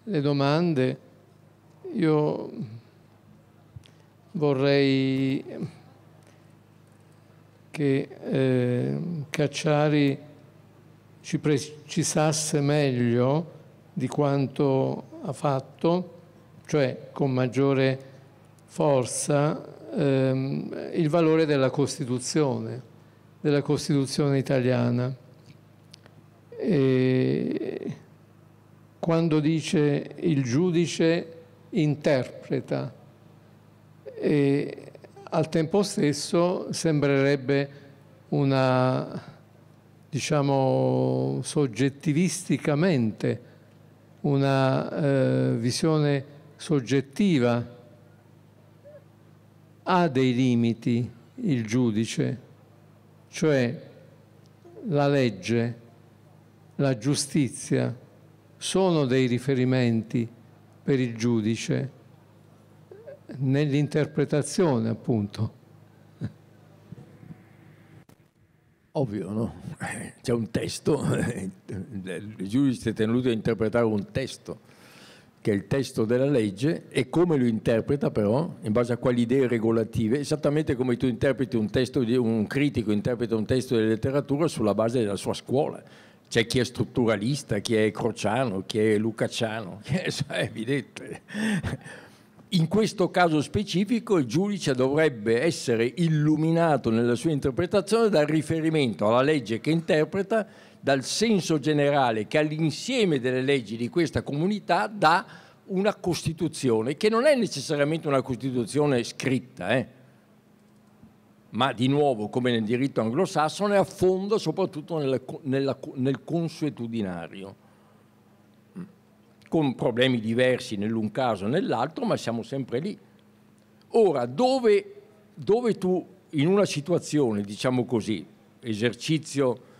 le domande, io vorrei che eh, Cacciari ci precisasse meglio di quanto ha fatto, cioè con maggiore forza, ehm, il valore della Costituzione, della Costituzione italiana. E quando dice il giudice interpreta e al tempo stesso sembrerebbe una, diciamo, soggettivisticamente una eh, visione soggettiva. Ha dei limiti il giudice, cioè la legge, la giustizia, sono dei riferimenti per il giudice nell'interpretazione, appunto. Ovvio, no? C'è un testo, il giudice è tenuto a interpretare un testo, che è il testo della legge, e come lo interpreta però, in base a quali idee regolative, esattamente come tu interpreti un testo, un critico interpreta un testo di letteratura sulla base della sua scuola, c'è chi è strutturalista, chi è crociano, chi è lucacciano, è evidente. In questo caso specifico il giudice dovrebbe essere illuminato nella sua interpretazione dal riferimento alla legge che interpreta, dal senso generale che all'insieme delle leggi di questa comunità dà una Costituzione, che non è necessariamente una Costituzione scritta, eh? ma di nuovo come nel diritto anglosassone affonda soprattutto nella, nella, nel consuetudinario, con problemi diversi nell'un caso e nell'altro, ma siamo sempre lì. Ora, dove, dove tu in una situazione, diciamo così, esercizio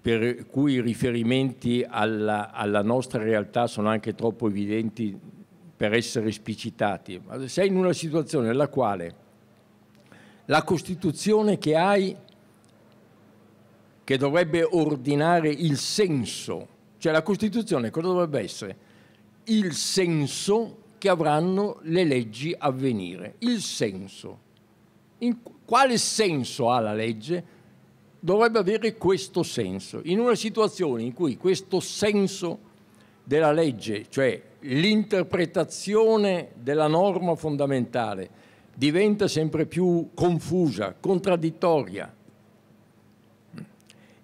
per cui i riferimenti alla, alla, nostra realtà sono anche troppo evidenti per essere esplicitati, sei in una situazione nella quale la Costituzione che hai, che dovrebbe ordinare il senso, cioè la Costituzione cosa dovrebbe essere? Il senso che avranno le leggi a venire, il senso. In quale senso ha la legge? Dovrebbe avere questo senso. In una situazione in cui questo senso della legge, cioè l'interpretazione della norma fondamentale, diventa sempre più confusa, contraddittoria,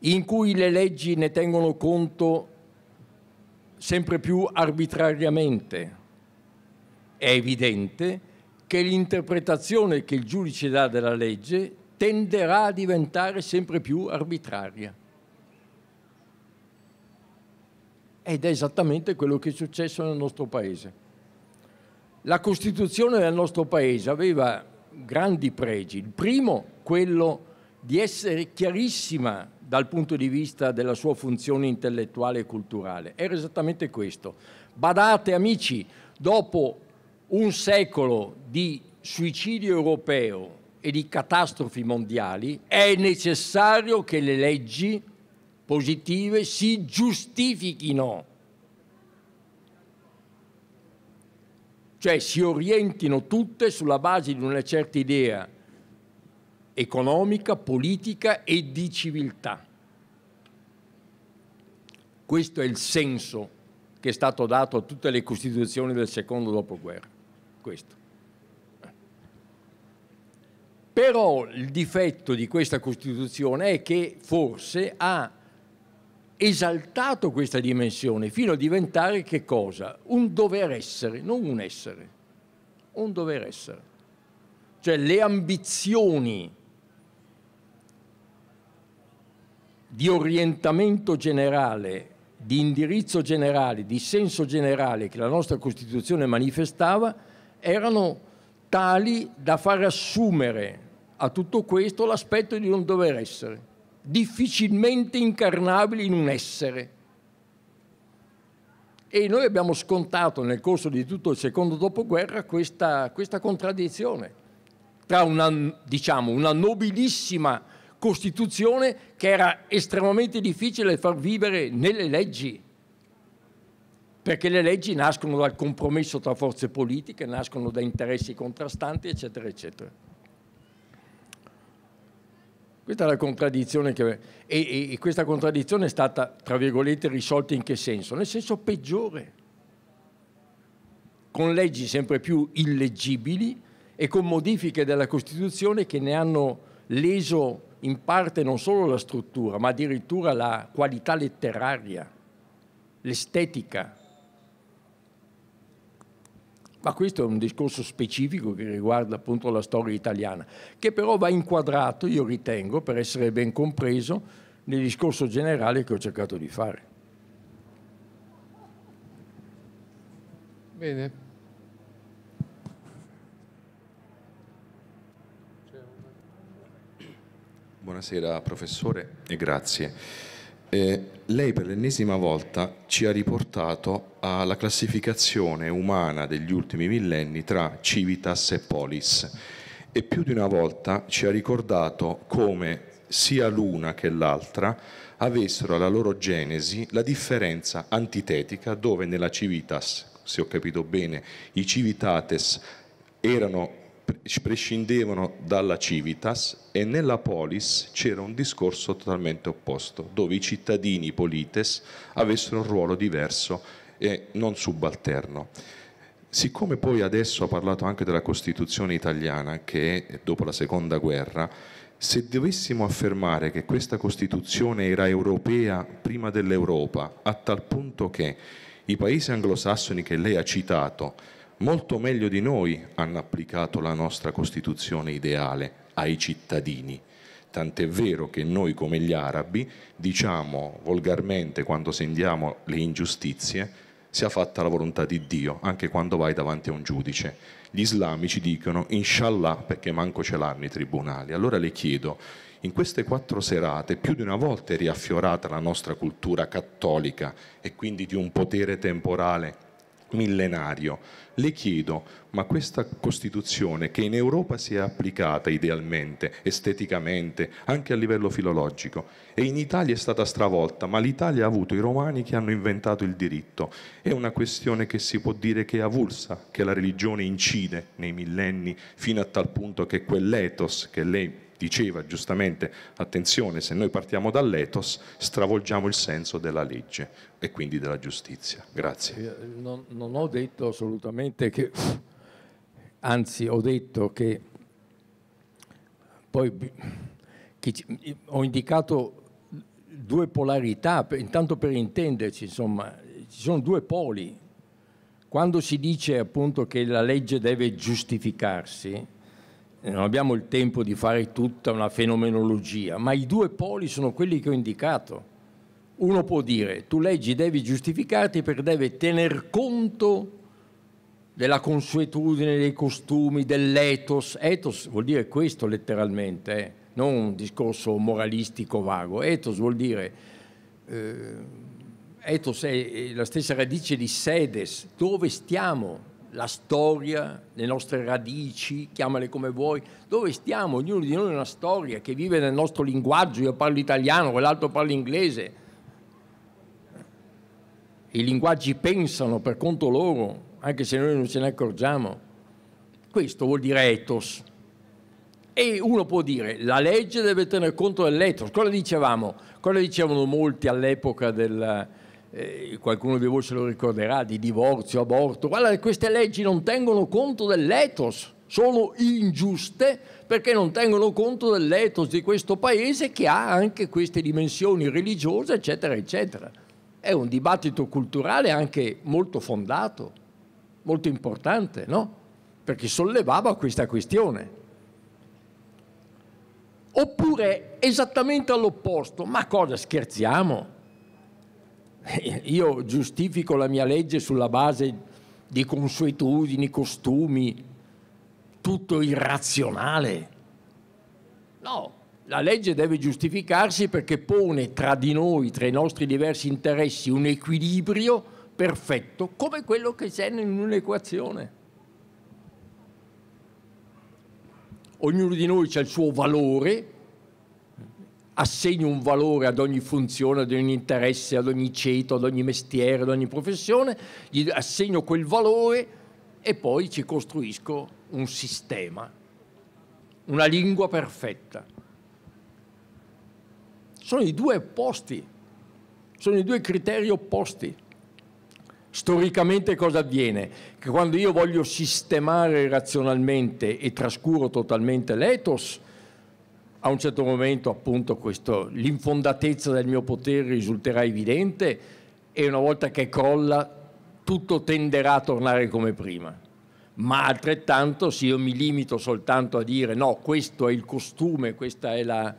in cui le leggi ne tengono conto sempre più arbitrariamente. È evidente che l'interpretazione che il giudice dà della legge tenderà a diventare sempre più arbitraria. Ed è esattamente quello che è successo nel nostro Paese. La Costituzione del nostro Paese aveva grandi pregi. Il primo, quello di essere chiarissima dal punto di vista della sua funzione intellettuale e culturale. Era esattamente questo. Badate amici, dopo un secolo di suicidio europeo e di catastrofi mondiali, è necessario che le leggi positive si giustifichino cioè si orientino tutte sulla base di una certa idea economica, politica e di civiltà. Questo è il senso che è stato dato a tutte le costituzioni del secondo dopoguerra. Questo. Però il difetto di questa Costituzione è che forse ha esaltato questa dimensione fino a diventare che cosa? Un dover essere, non un essere, un dover essere. Cioè le ambizioni di orientamento generale, di indirizzo generale, di senso generale che la nostra Costituzione manifestava erano tali da far assumere a tutto questo l'aspetto di un dover essere difficilmente incarnabili in un essere. E noi abbiamo scontato nel corso di tutto il secondo dopoguerra questa, questa contraddizione tra una, diciamo, una nobilissima Costituzione che era estremamente difficile far vivere nelle leggi, perché le leggi nascono dal compromesso tra forze politiche, nascono da interessi contrastanti, eccetera, eccetera. Questa è la contraddizione che... E, e, questa contraddizione è stata, tra virgolette, risolta in che senso? Nel senso peggiore, con leggi sempre più illeggibili e con modifiche della Costituzione che ne hanno leso in parte non solo la struttura, ma addirittura la qualità letteraria, l'estetica, ma questo è un discorso specifico che riguarda appunto la storia italiana, che però va inquadrato, io ritengo, per essere ben compreso, nel discorso generale che ho cercato di fare. Bene. Buonasera professore e grazie eh, lei per l'ennesima volta ci ha riportato alla classificazione umana degli ultimi millenni tra civitas e polis e più di una volta ci ha ricordato come sia l'una che l'altra avessero alla loro genesi la differenza antitetica dove nella civitas, se ho capito bene, i civitates erano prescindevano dalla civitas e nella polis c'era un discorso totalmente opposto, dove i cittadini polites avessero un ruolo diverso e non subalterno. Siccome poi adesso ha parlato anche della Costituzione italiana, che è dopo la Seconda Guerra, se dovessimo affermare che questa Costituzione era europea prima dell'Europa, a tal punto che i paesi anglosassoni che lei ha citato, molto meglio di noi hanno applicato la nostra Costituzione ideale ai cittadini. Tant'è vero che noi come gli arabi diciamo volgarmente quando sentiamo le ingiustizie sia fatta la volontà di Dio anche quando vai davanti a un giudice. Gli islamici dicono inshallah perché manco ce l'hanno i tribunali. Allora le chiedo, in queste quattro serate più di una volta è riaffiorata la nostra cultura cattolica e quindi di un potere temporale millenario. Le chiedo, ma questa Costituzione che in Europa si è applicata idealmente, esteticamente, anche a livello filologico, e in Italia è stata stravolta, ma l'Italia ha avuto i romani che hanno inventato il diritto. È una questione che si può dire che è avulsa, che la religione incide nei millenni fino a tal punto che quell'ethos che lei diceva giustamente attenzione se noi partiamo dall'etos stravolgiamo il senso della legge e quindi della giustizia. Grazie. Non, non ho detto assolutamente che, anzi ho detto che poi chi, ho indicato due polarità, intanto per intenderci insomma, ci sono due poli. Quando si dice appunto che la legge deve giustificarsi, eh, non abbiamo il tempo di fare tutta una fenomenologia, ma i due poli sono quelli che ho indicato. Uno può dire, tu leggi devi giustificarti perché deve tener conto della consuetudine, dei costumi, dell'etos. Ethos vuol dire questo letteralmente, eh? non un discorso moralistico vago. Etos vuol dire, eh, ethos è la stessa radice di sedes, dove stiamo, la storia, le nostre radici, chiamale come vuoi, dove stiamo, ognuno di noi ha una storia che vive nel nostro linguaggio, io parlo italiano, quell'altro parla inglese, i linguaggi pensano per conto loro, anche se noi non ce ne accorgiamo. Questo vuol dire ethos. E uno può dire, la legge deve tenere conto dell'ethos. Cosa dicevamo? Cosa dicevano molti all'epoca del, eh, qualcuno di voi se lo ricorderà, di divorzio, aborto, guarda queste leggi non tengono conto dell'etos, sono ingiuste perché non tengono conto dell'etos di questo paese che ha anche queste dimensioni religiose, eccetera, eccetera. È un dibattito culturale anche molto fondato, molto importante, no? Perché sollevava questa questione. Oppure esattamente all'opposto, ma cosa scherziamo? Eh, io giustifico la mia legge sulla base di consuetudini, costumi, tutto irrazionale. No, la legge deve giustificarsi perché pone tra di noi, tra i nostri diversi interessi, un equilibrio perfetto come quello che c'è in un'equazione. Ognuno di noi ha il suo valore assegno un valore ad ogni funzione, ad ogni interesse, ad ogni ceto, ad ogni mestiere, ad ogni professione, gli assegno quel valore e poi ci costruisco un sistema, una lingua perfetta. Sono i due opposti, sono i due criteri opposti. Storicamente cosa avviene? Che quando io voglio sistemare razionalmente e trascuro totalmente l'ethos, a un certo momento appunto questo, l'infondatezza del mio potere risulterà evidente e una volta che crolla tutto tenderà a tornare come prima. Ma altrettanto se io mi limito soltanto a dire no, questo è il costume, questa è la,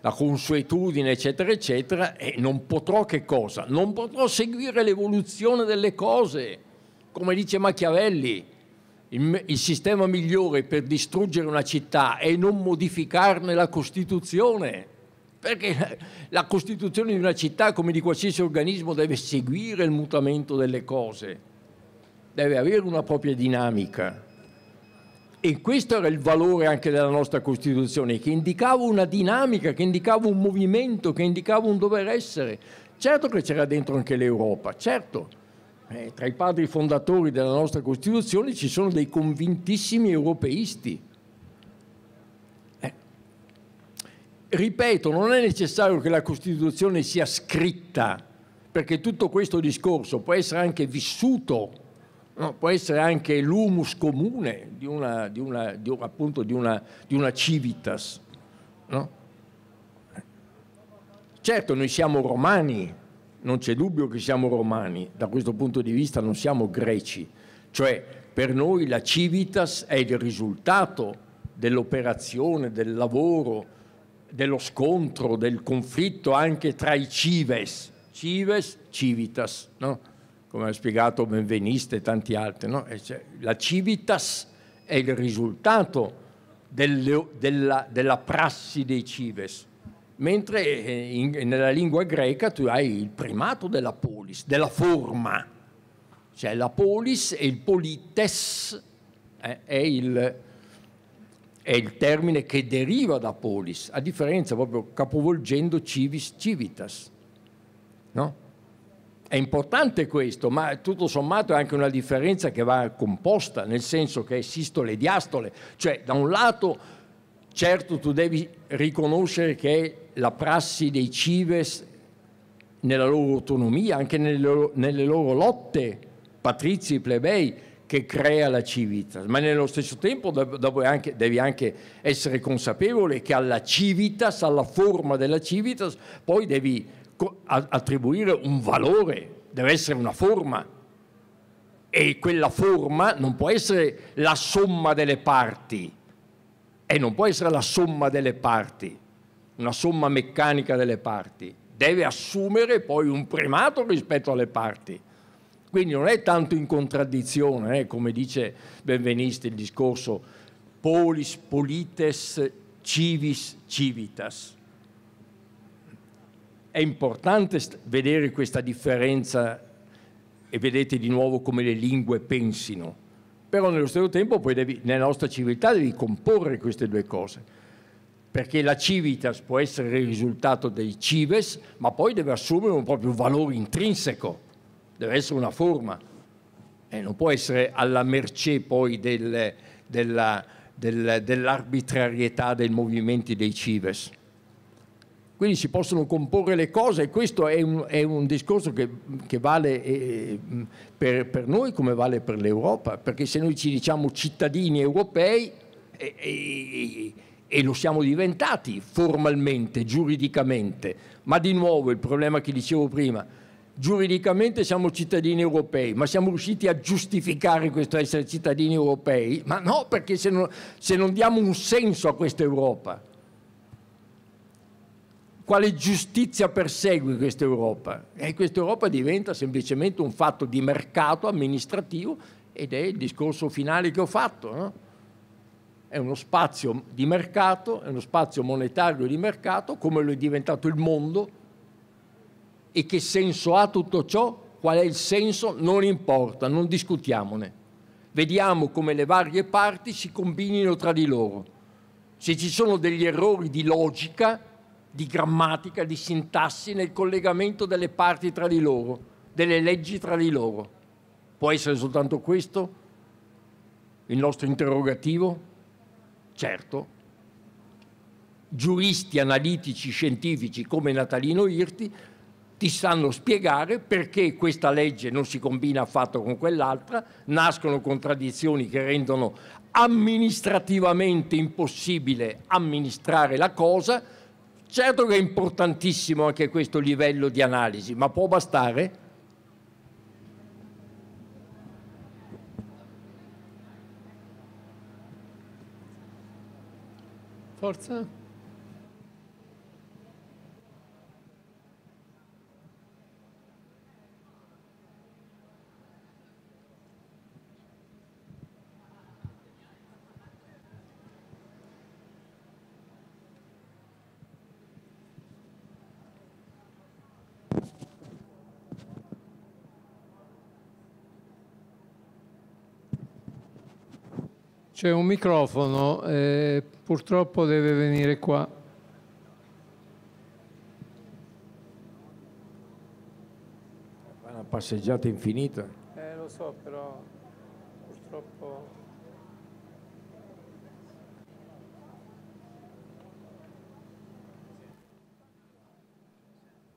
la consuetudine, eccetera, eccetera, e non potrò che cosa? Non potrò seguire l'evoluzione delle cose, come dice Machiavelli il, il sistema migliore per distruggere una città è non modificarne la Costituzione, perché la Costituzione di una città, come di qualsiasi organismo, deve seguire il mutamento delle cose, deve avere una propria dinamica. E questo era il valore anche della nostra Costituzione, che indicava una dinamica, che indicava un movimento, che indicava un dover essere. Certo che c'era dentro anche l'Europa, certo, eh, tra i padri fondatori della nostra Costituzione ci sono dei convintissimi europeisti. Eh. Ripeto, non è necessario che la Costituzione sia scritta, perché tutto questo discorso può essere anche vissuto, no? può essere anche l'humus comune di una, di una, di, appunto, di una, di una civitas. No? Certo, noi siamo romani, non c'è dubbio che siamo romani, da questo punto di vista non siamo greci, cioè per noi la civitas è il risultato dell'operazione, del lavoro, dello scontro, del conflitto anche tra i cives, cives, civitas, no? come ha spiegato Benveniste e tanti altri. No? E cioè, la civitas è il risultato delle, della, della prassi dei cives mentre eh, in, nella lingua greca tu hai il primato della polis, della forma, cioè la polis e il polites eh, è, il, è, il, termine che deriva da polis, a differenza proprio capovolgendo civis civitas. No? È importante questo, ma tutto sommato è anche una differenza che va composta, nel senso che è sistole e diastole, cioè da un lato Certo tu devi riconoscere che la prassi dei Cives nella loro autonomia, anche nelle loro, nelle loro lotte, patrizi e plebei, che crea la civitas, ma nello stesso tempo anche, devi anche essere consapevole che alla civitas, alla forma della civitas, poi devi attribuire un valore, deve essere una forma e quella forma non può essere la somma delle parti, e non può essere la somma delle parti, una somma meccanica delle parti, deve assumere poi un primato rispetto alle parti. Quindi non è tanto in contraddizione, eh, come dice Benveniste il discorso polis polites civis civitas. È importante vedere questa differenza e vedete di nuovo come le lingue pensino però nello stesso tempo poi devi, nella nostra civiltà devi comporre queste due cose, perché la civitas può essere il risultato dei cives, ma poi deve assumere un proprio valore intrinseco, deve essere una forma, e eh, non può essere alla mercé poi del, della, del, dell'arbitrarietà dei movimenti dei cives quindi si possono comporre le cose e questo è un, è un discorso che, che vale eh, per, per, noi come vale per l'Europa, perché se noi ci diciamo cittadini europei e, e, e lo siamo diventati formalmente, giuridicamente, ma di nuovo il problema che dicevo prima, giuridicamente siamo cittadini europei, ma siamo riusciti a giustificare questo essere cittadini europei? Ma no, perché se non, se non diamo un senso a questa Europa quale giustizia persegue questa Europa? E questa Europa diventa semplicemente un fatto di mercato amministrativo ed è il discorso finale che ho fatto. No? È uno spazio di mercato, è uno spazio monetario di mercato, come lo è diventato il mondo. E che senso ha tutto ciò? Qual è il senso? Non importa, non discutiamone. Vediamo come le varie parti si combinino tra di loro. Se ci sono degli errori di logica, di grammatica, di sintassi nel collegamento delle parti tra di loro, delle leggi tra di loro. Può essere soltanto questo il nostro interrogativo? Certo. Giuristi, analitici, scientifici come Natalino Irti ti sanno spiegare perché questa legge non si combina affatto con quell'altra, nascono contraddizioni che rendono amministrativamente impossibile amministrare la cosa, Certo che è importantissimo anche questo livello di analisi, ma può bastare? Forza. C'è un microfono, eh, purtroppo deve venire qua. Una passeggiata infinita. Eh, lo so, però purtroppo...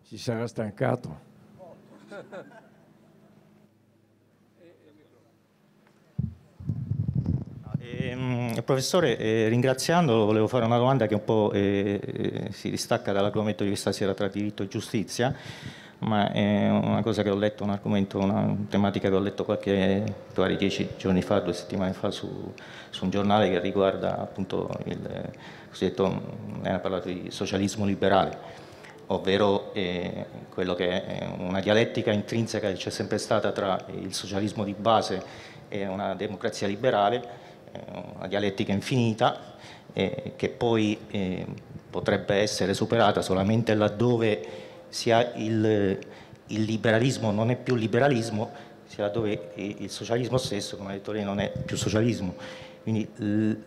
Si sarà stancato. Eh, professore, eh, ringraziandolo volevo fare una domanda che un po' eh, eh, si distacca dall'argomento di questa sera tra diritto e giustizia, ma è una cosa che ho letto, un argomento, una tematica che ho letto qualche, quasi dieci giorni fa, due settimane fa, su, su un giornale che riguarda appunto il cosiddetto, lei parlato di socialismo liberale ovvero eh, quello che è una dialettica intrinseca che c'è sempre stata tra il socialismo di base e una democrazia liberale, una eh, dialettica infinita eh, che poi eh, potrebbe essere superata solamente laddove sia il, il, liberalismo non è più liberalismo, sia laddove il socialismo stesso, come ha detto lei, non è più socialismo. Quindi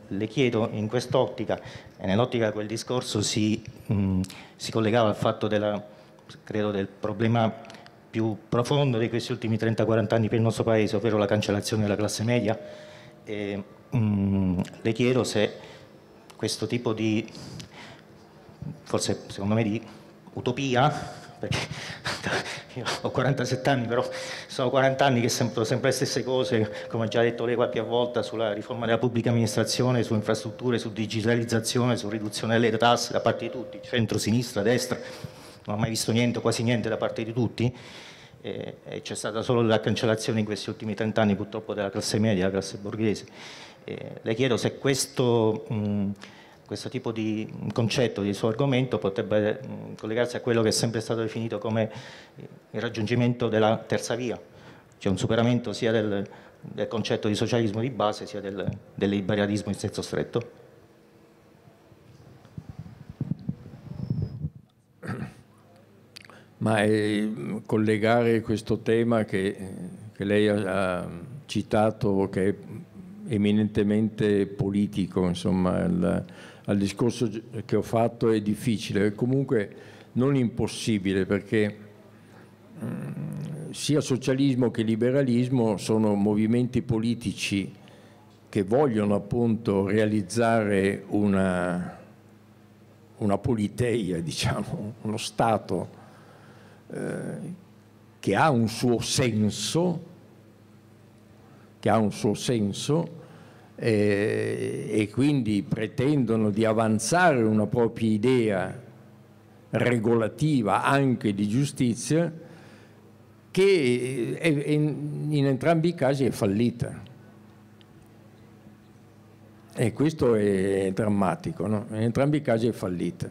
le chiedo in quest'ottica, e nell'ottica di quel discorso si, mh, si collegava al fatto della, credo, del problema più profondo di questi ultimi 30-40 anni per il nostro Paese, ovvero la cancellazione della classe media. E, mh, mm, le chiedo se questo tipo di, forse secondo me di utopia, perché io ho 47 anni, però sono 40 anni che sento sempre le stesse cose, come ha già detto lei qualche volta, sulla riforma della pubblica amministrazione, su infrastrutture, su digitalizzazione, su riduzione delle tasse da parte di tutti, centro, sinistra, destra, non ho mai visto niente, quasi niente da parte di tutti. E c'è stata solo la cancellazione in questi ultimi 30 anni purtroppo della classe media, della classe borghese eh, le chiedo se questo, mh, mm, questo, tipo di concetto, di suo argomento potrebbe mh, mm, collegarsi a quello che è sempre stato definito come eh, il raggiungimento della terza via, cioè un superamento sia del, del concetto di socialismo di base sia del, del liberalismo in senso stretto. Ma eh, collegare questo tema che, che lei ha citato, che è eminentemente politico, insomma, al, al discorso che ho fatto è difficile, comunque non impossibile perché mm, sia socialismo che liberalismo sono movimenti politici che vogliono appunto realizzare una, una politeia, diciamo, uno Stato eh, che ha un suo senso, che ha un suo senso, eh, e quindi pretendono di avanzare una propria idea regolativa anche di giustizia che eh, è, è, in entrambi i casi è fallita. E questo è drammatico, no? in entrambi i casi è fallita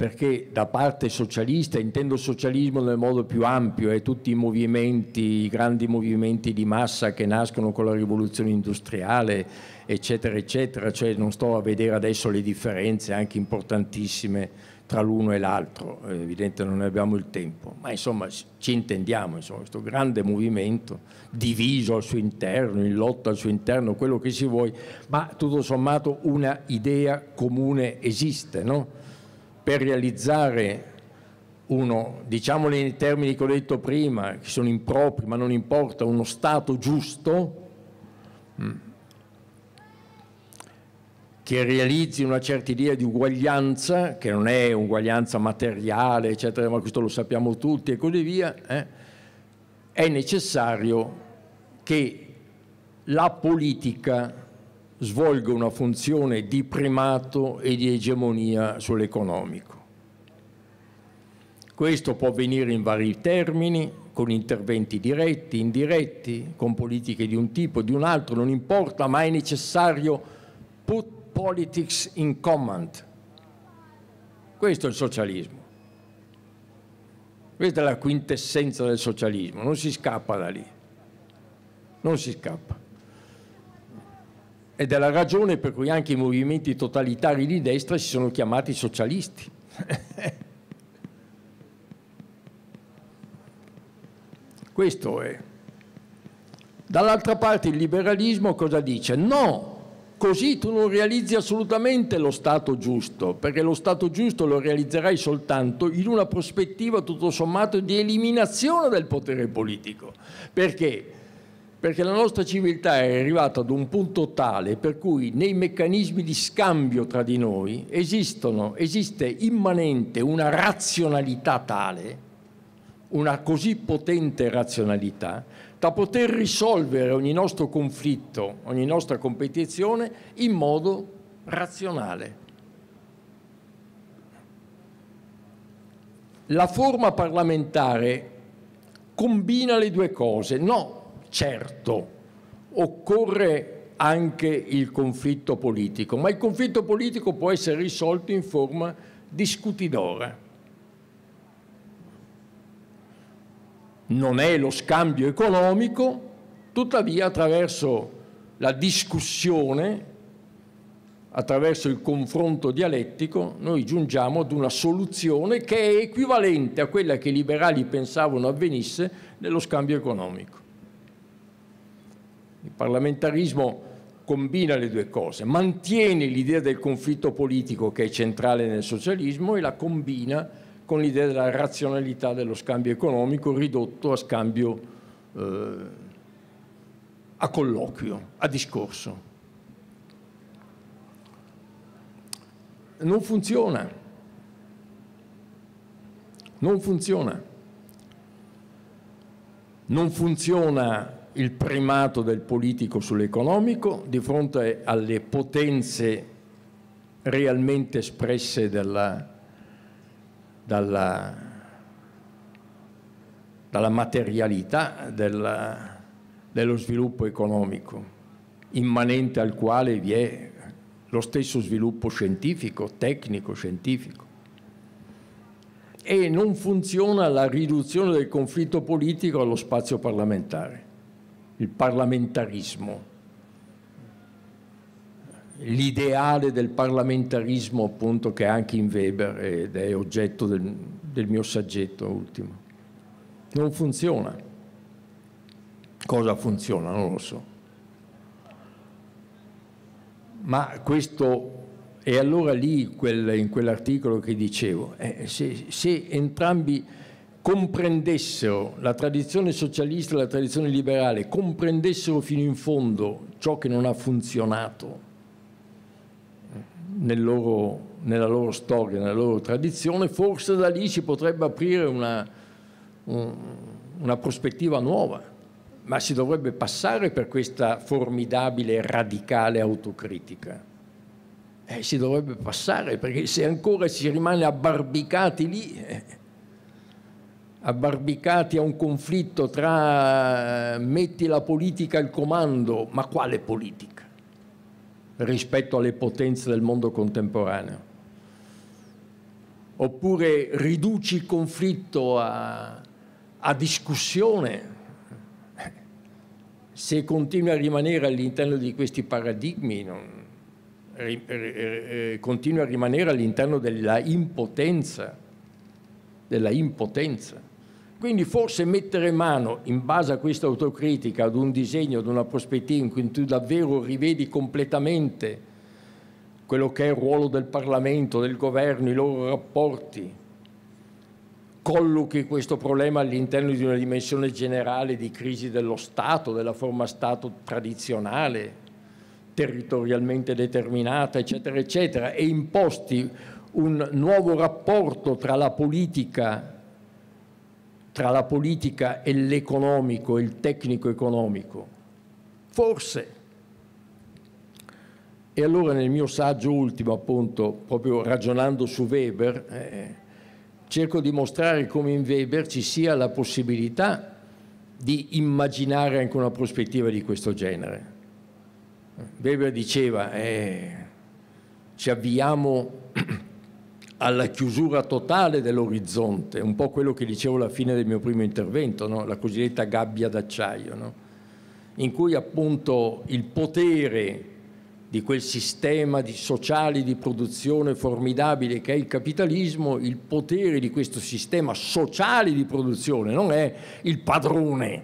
perché da parte socialista, intendo socialismo nel modo più ampio, e eh, tutti i movimenti, i grandi movimenti di massa che nascono con la rivoluzione industriale, eccetera, eccetera, cioè non sto a vedere adesso le differenze anche importantissime tra l'uno e l'altro, è evidente non abbiamo il tempo, ma insomma ci intendiamo, insomma, questo grande movimento diviso al suo interno, in lotta al suo interno, quello che si vuoi, ma tutto sommato una idea comune esiste, no? per realizzare uno, diciamolo nei termini che ho detto prima, che sono impropri ma non importa, uno Stato giusto mm, che realizzi una certa idea di uguaglianza, che non è uguaglianza materiale, eccetera, ma questo lo sappiamo tutti e così via, eh, è necessario che la politica svolga una funzione di primato e di egemonia sull'economico. Questo può avvenire in vari termini, con interventi diretti, indiretti, con politiche di un tipo o di un altro, non importa, ma è necessario put politics in command. Questo è il socialismo. Questa è la quintessenza del socialismo, non si scappa da lì, non si scappa ed è la ragione per cui anche i movimenti totalitari di destra si sono chiamati socialisti. Questo è. Dall'altra parte il liberalismo cosa dice? No, così tu non realizzi assolutamente lo Stato giusto, perché lo Stato giusto lo realizzerai soltanto in una prospettiva tutto sommato di eliminazione del potere politico. Perché? perché la nostra civiltà è arrivata ad un punto tale per cui nei meccanismi di scambio tra di noi esistono, esiste immanente una razionalità tale, una così potente razionalità, da poter risolvere ogni nostro conflitto, ogni nostra competizione in modo razionale. La forma parlamentare combina le due cose, no, certo, occorre anche il conflitto politico, ma il conflitto politico può essere risolto in forma discutidora. Non è lo scambio economico, tuttavia attraverso la discussione, attraverso il confronto dialettico, noi giungiamo ad una soluzione che è equivalente a quella che i liberali pensavano avvenisse nello scambio economico. Il parlamentarismo combina le due cose, mantiene l'idea del conflitto politico che è centrale nel socialismo e la combina con l'idea della razionalità dello scambio economico ridotto a scambio eh, a colloquio, a discorso. Non funziona. Non funziona. Non funziona il primato del politico sull'economico di fronte alle potenze realmente espresse dalla, dalla, dalla materialità della, dello sviluppo economico, immanente al quale vi è lo stesso sviluppo scientifico, tecnico-scientifico. E non funziona la riduzione del conflitto politico allo spazio parlamentare il parlamentarismo, l'ideale del parlamentarismo appunto che è anche in Weber ed è oggetto del, del mio saggetto ultimo. Non funziona. Cosa funziona? Non lo so. Ma questo e allora lì, in quell'articolo che dicevo, eh, se, se, entrambi comprendessero la tradizione socialista e la tradizione liberale, comprendessero fino in fondo ciò che non ha funzionato eh, nel loro, nella loro storia, nella loro tradizione, forse da lì si potrebbe aprire una, una prospettiva nuova, ma si dovrebbe passare per questa formidabile radicale autocritica. Eh, si dovrebbe passare perché se ancora si rimane abbarbicati lì... Eh, abbarbicati a un conflitto tra eh, metti la politica al comando, ma quale politica rispetto alle potenze del mondo contemporaneo? Oppure riduci il conflitto a, a discussione se continui a rimanere all'interno di questi paradigmi, non, ri, ri, eh, continui a rimanere all'interno della impotenza, della impotenza. Quindi forse mettere mano, in base a questa autocritica, ad un disegno, ad una prospettiva in cui tu davvero rivedi completamente quello che è il ruolo del Parlamento, del governo, i loro rapporti, collochi questo problema all'interno di una dimensione generale di crisi dello Stato, della forma Stato tradizionale, territorialmente determinata, eccetera, eccetera, e imposti un nuovo rapporto tra la politica e tra la politica e l'economico, il tecnico-economico? Forse. E allora nel mio saggio ultimo, appunto, proprio ragionando su Weber, eh, cerco di mostrare come in Weber ci sia la possibilità di immaginare anche una prospettiva di questo genere. Weber diceva, eh, ci avviamo alla chiusura totale dell'orizzonte, un po' quello che dicevo alla fine del mio primo intervento, no? la cosiddetta gabbia d'acciaio, no? in cui appunto il potere di quel sistema di sociale di produzione formidabile che è il capitalismo, il potere di questo sistema sociale di produzione non è il padrone.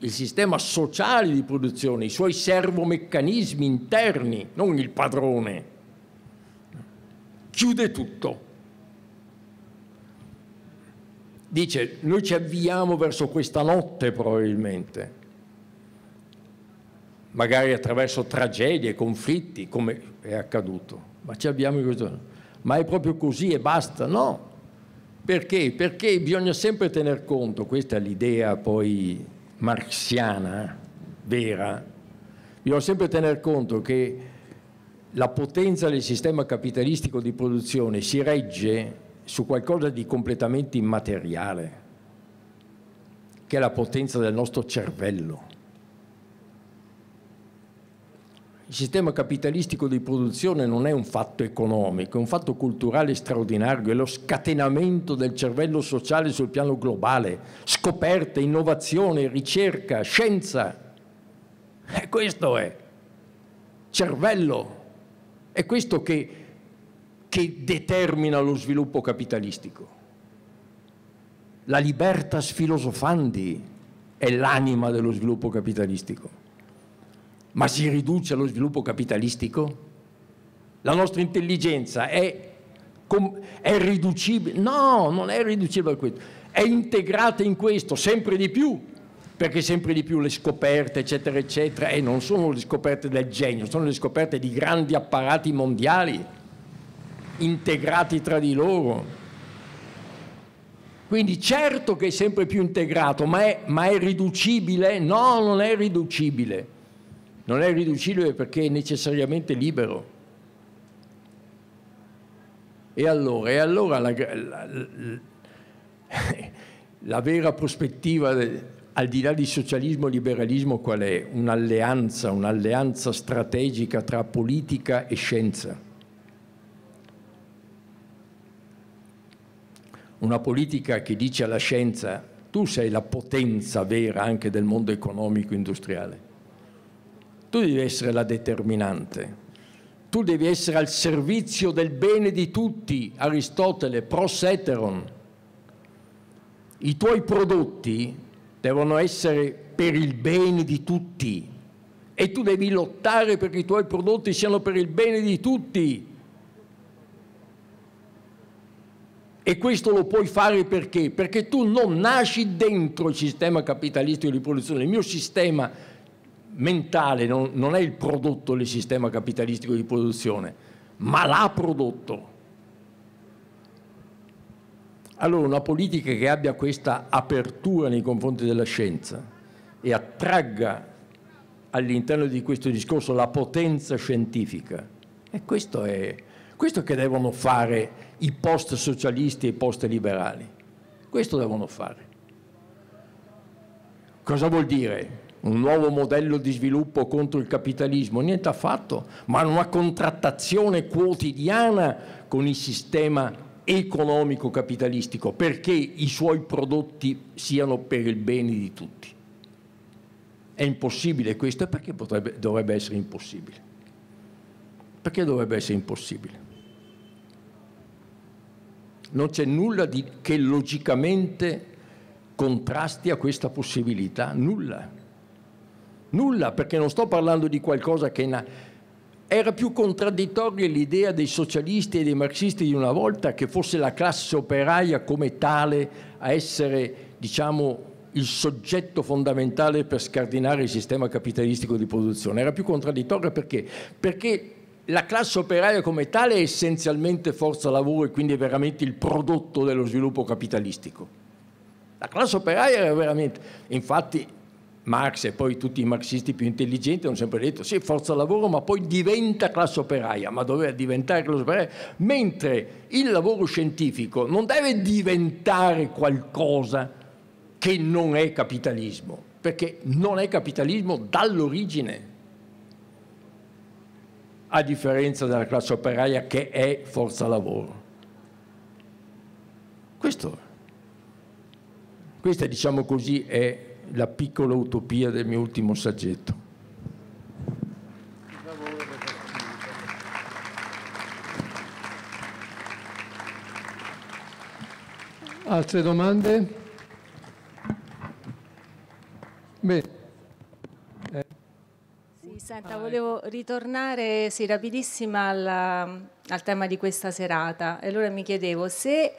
Il sistema sociale di produzione, i suoi servomeccanismi interni, non il padrone chiude tutto. Dice, noi ci avviamo verso questa notte probabilmente, magari attraverso tragedie, conflitti, come è accaduto, ma ci avviamo in questo Ma è proprio così e basta? No. Perché? Perché bisogna sempre tener conto, questa è l'idea poi marxiana, eh, vera, bisogna sempre tener conto che la potenza del sistema capitalistico di produzione si regge su qualcosa di completamente immateriale, che è la potenza del nostro cervello. Il sistema capitalistico di produzione non è un fatto economico, è un fatto culturale straordinario, è lo scatenamento del cervello sociale sul piano globale, scoperte, innovazione, ricerca, scienza. E questo è cervello è questo che, che determina lo sviluppo capitalistico. La libertas filosofandi è l'anima dello sviluppo capitalistico. Ma si riduce allo sviluppo capitalistico? La nostra intelligenza è, è riducibile? No, non è riducibile a questo. È integrata in questo sempre di più perché sempre di più le scoperte, eccetera, eccetera, e non sono le scoperte del genio, sono le scoperte di grandi apparati mondiali, integrati tra di loro. Quindi certo che è sempre più integrato, ma è, ma è riducibile? No, non è riducibile. Non è riducibile perché è necessariamente libero. E allora, e allora la, la, la, la vera prospettiva de, al di là di socialismo e liberalismo qual è? Un'alleanza, un'alleanza strategica tra politica e scienza. Una politica che dice alla scienza tu sei la potenza vera anche del mondo economico industriale. Tu devi essere la determinante. Tu devi essere al servizio del bene di tutti, Aristotele, proseteron. I tuoi prodotti devono essere per il bene di tutti e tu devi lottare perché i tuoi prodotti siano per il bene di tutti. E questo lo puoi fare perché? Perché tu non nasci dentro il sistema capitalistico di produzione. Il mio sistema mentale non, non è il prodotto del sistema capitalistico di produzione, ma l'ha prodotto. Allora una politica che abbia questa apertura nei confronti della scienza e attragga all'interno di questo discorso la potenza scientifica, e questo è questo che devono fare i post socialisti e i post liberali, questo devono fare. Cosa vuol dire? Un nuovo modello di sviluppo contro il capitalismo? Niente affatto, ma una contrattazione quotidiana con il sistema economico capitalistico perché i suoi prodotti siano per il bene di tutti. È impossibile questo perché potrebbe, dovrebbe essere impossibile? Perché dovrebbe essere impossibile? Non c'è nulla di, che logicamente contrasti a questa possibilità, nulla. Nulla, perché non sto parlando di qualcosa che... Na- era più contraddittoria l'idea dei socialisti e dei marxisti di una volta che fosse la classe operaia come tale a essere, diciamo, il soggetto fondamentale per scardinare il sistema capitalistico di produzione. Era più contraddittoria perché? Perché la classe operaia come tale è essenzialmente forza lavoro e quindi è veramente il prodotto dello sviluppo capitalistico. La classe operaia era veramente, infatti Marx e poi tutti i marxisti più intelligenti hanno sempre detto sì, forza lavoro, ma poi diventa classe operaia, ma doveva diventare classe operaia, mentre il lavoro scientifico non deve diventare qualcosa che non è capitalismo, perché non è capitalismo dall'origine, a differenza della classe operaia che è forza lavoro. Questo, questa diciamo così è la piccola utopia del mio ultimo saggetto. Altre domande? Bene. Eh. senta, volevo ritornare sì, rapidissima alla, al tema di questa serata. E allora mi chiedevo se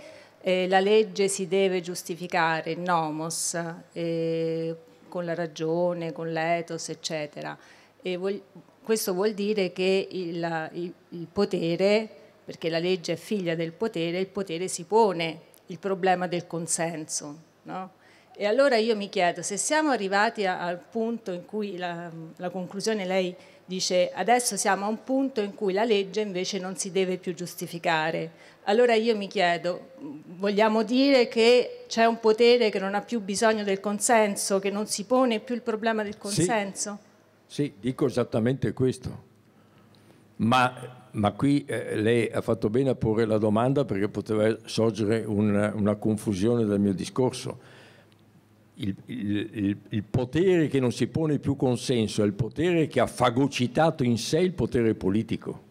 eh, la legge si deve giustificare, nomos, eh, con la ragione, con l'etos, eccetera. Vuol, questo vuol dire che il, il, il potere, perché la legge è figlia del potere, il potere si pone il problema del consenso. No? E allora io mi chiedo, se siamo arrivati a, al punto in cui la, la, conclusione lei dice adesso siamo a un punto in cui la legge invece non si deve più giustificare, allora io mi chiedo, vogliamo dire che c'è un potere che non ha più bisogno del consenso, che non si pone più il problema del consenso? Sì, sì dico esattamente questo. Ma, ma qui eh, lei ha fatto bene a porre la domanda perché poteva sorgere una, una confusione dal mio discorso. Il, il, il, il, potere che non si pone più consenso è il potere che ha fagocitato in sé il potere politico.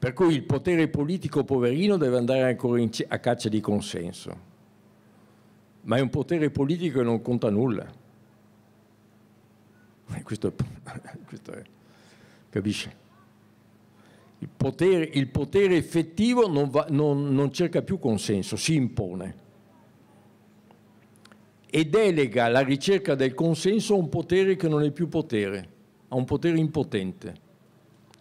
Per cui il potere politico poverino deve andare ancora a caccia di consenso. Ma è un potere politico che non conta nulla. Questo, questo è, capisce? Il potere, il potere effettivo non, va, non, non cerca più consenso, si impone e delega la ricerca del consenso a un potere che non è più potere, a un potere impotente.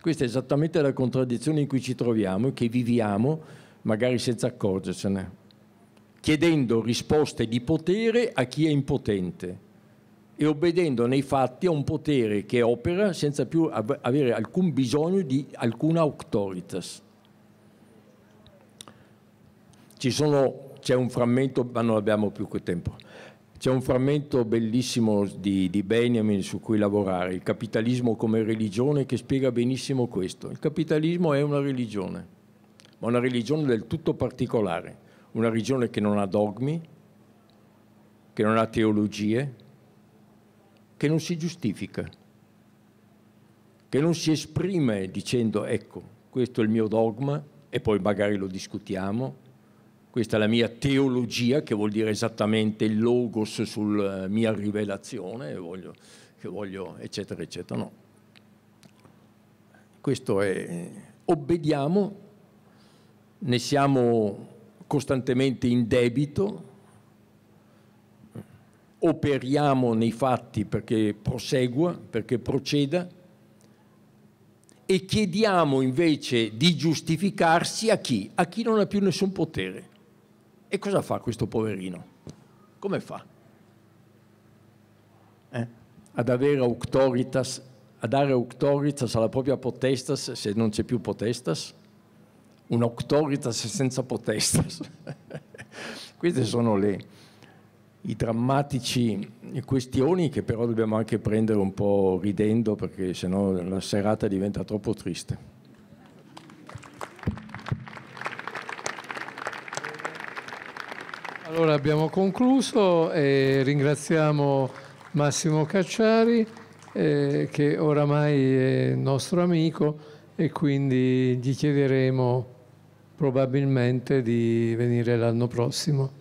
Questa è esattamente la contraddizione in cui ci troviamo e che viviamo magari senza accorgersene, chiedendo risposte di potere a chi è impotente e obbedendo nei fatti a un potere che opera senza più av- avere alcun bisogno di alcuna auctoritas. Sono, c'è un frammento, ma non abbiamo più quel tempo c'è un frammento bellissimo di, di, Benjamin su cui lavorare, il capitalismo come religione, che spiega benissimo questo. Il capitalismo è una religione, ma una religione del tutto particolare, una religione che non ha dogmi, che non ha teologie, che non si giustifica, che non si esprime dicendo ecco, questo è il mio dogma e poi magari lo discutiamo, questa è la mia teologia, che vuol dire esattamente il logos sulla eh, mia rivelazione, voglio, che voglio, eccetera, eccetera. No. Questo è, obbediamo, ne siamo costantemente in debito, operiamo nei fatti perché prosegua, perché proceda e chiediamo invece di giustificarsi a chi? A chi non ha più nessun potere. E cosa fa questo poverino? Come fa? Eh? Ad avere auctoritas, a dare auctoritas alla propria potestas se non c'è più potestas? Un auctoritas senza potestas. Queste sono le, i drammatici questioni che però dobbiamo anche prendere un po' ridendo perché sennò la serata diventa troppo triste. Allora abbiamo concluso e ringraziamo Massimo Cacciari eh, che oramai è nostro amico e quindi gli chiederemo probabilmente di venire l'anno prossimo.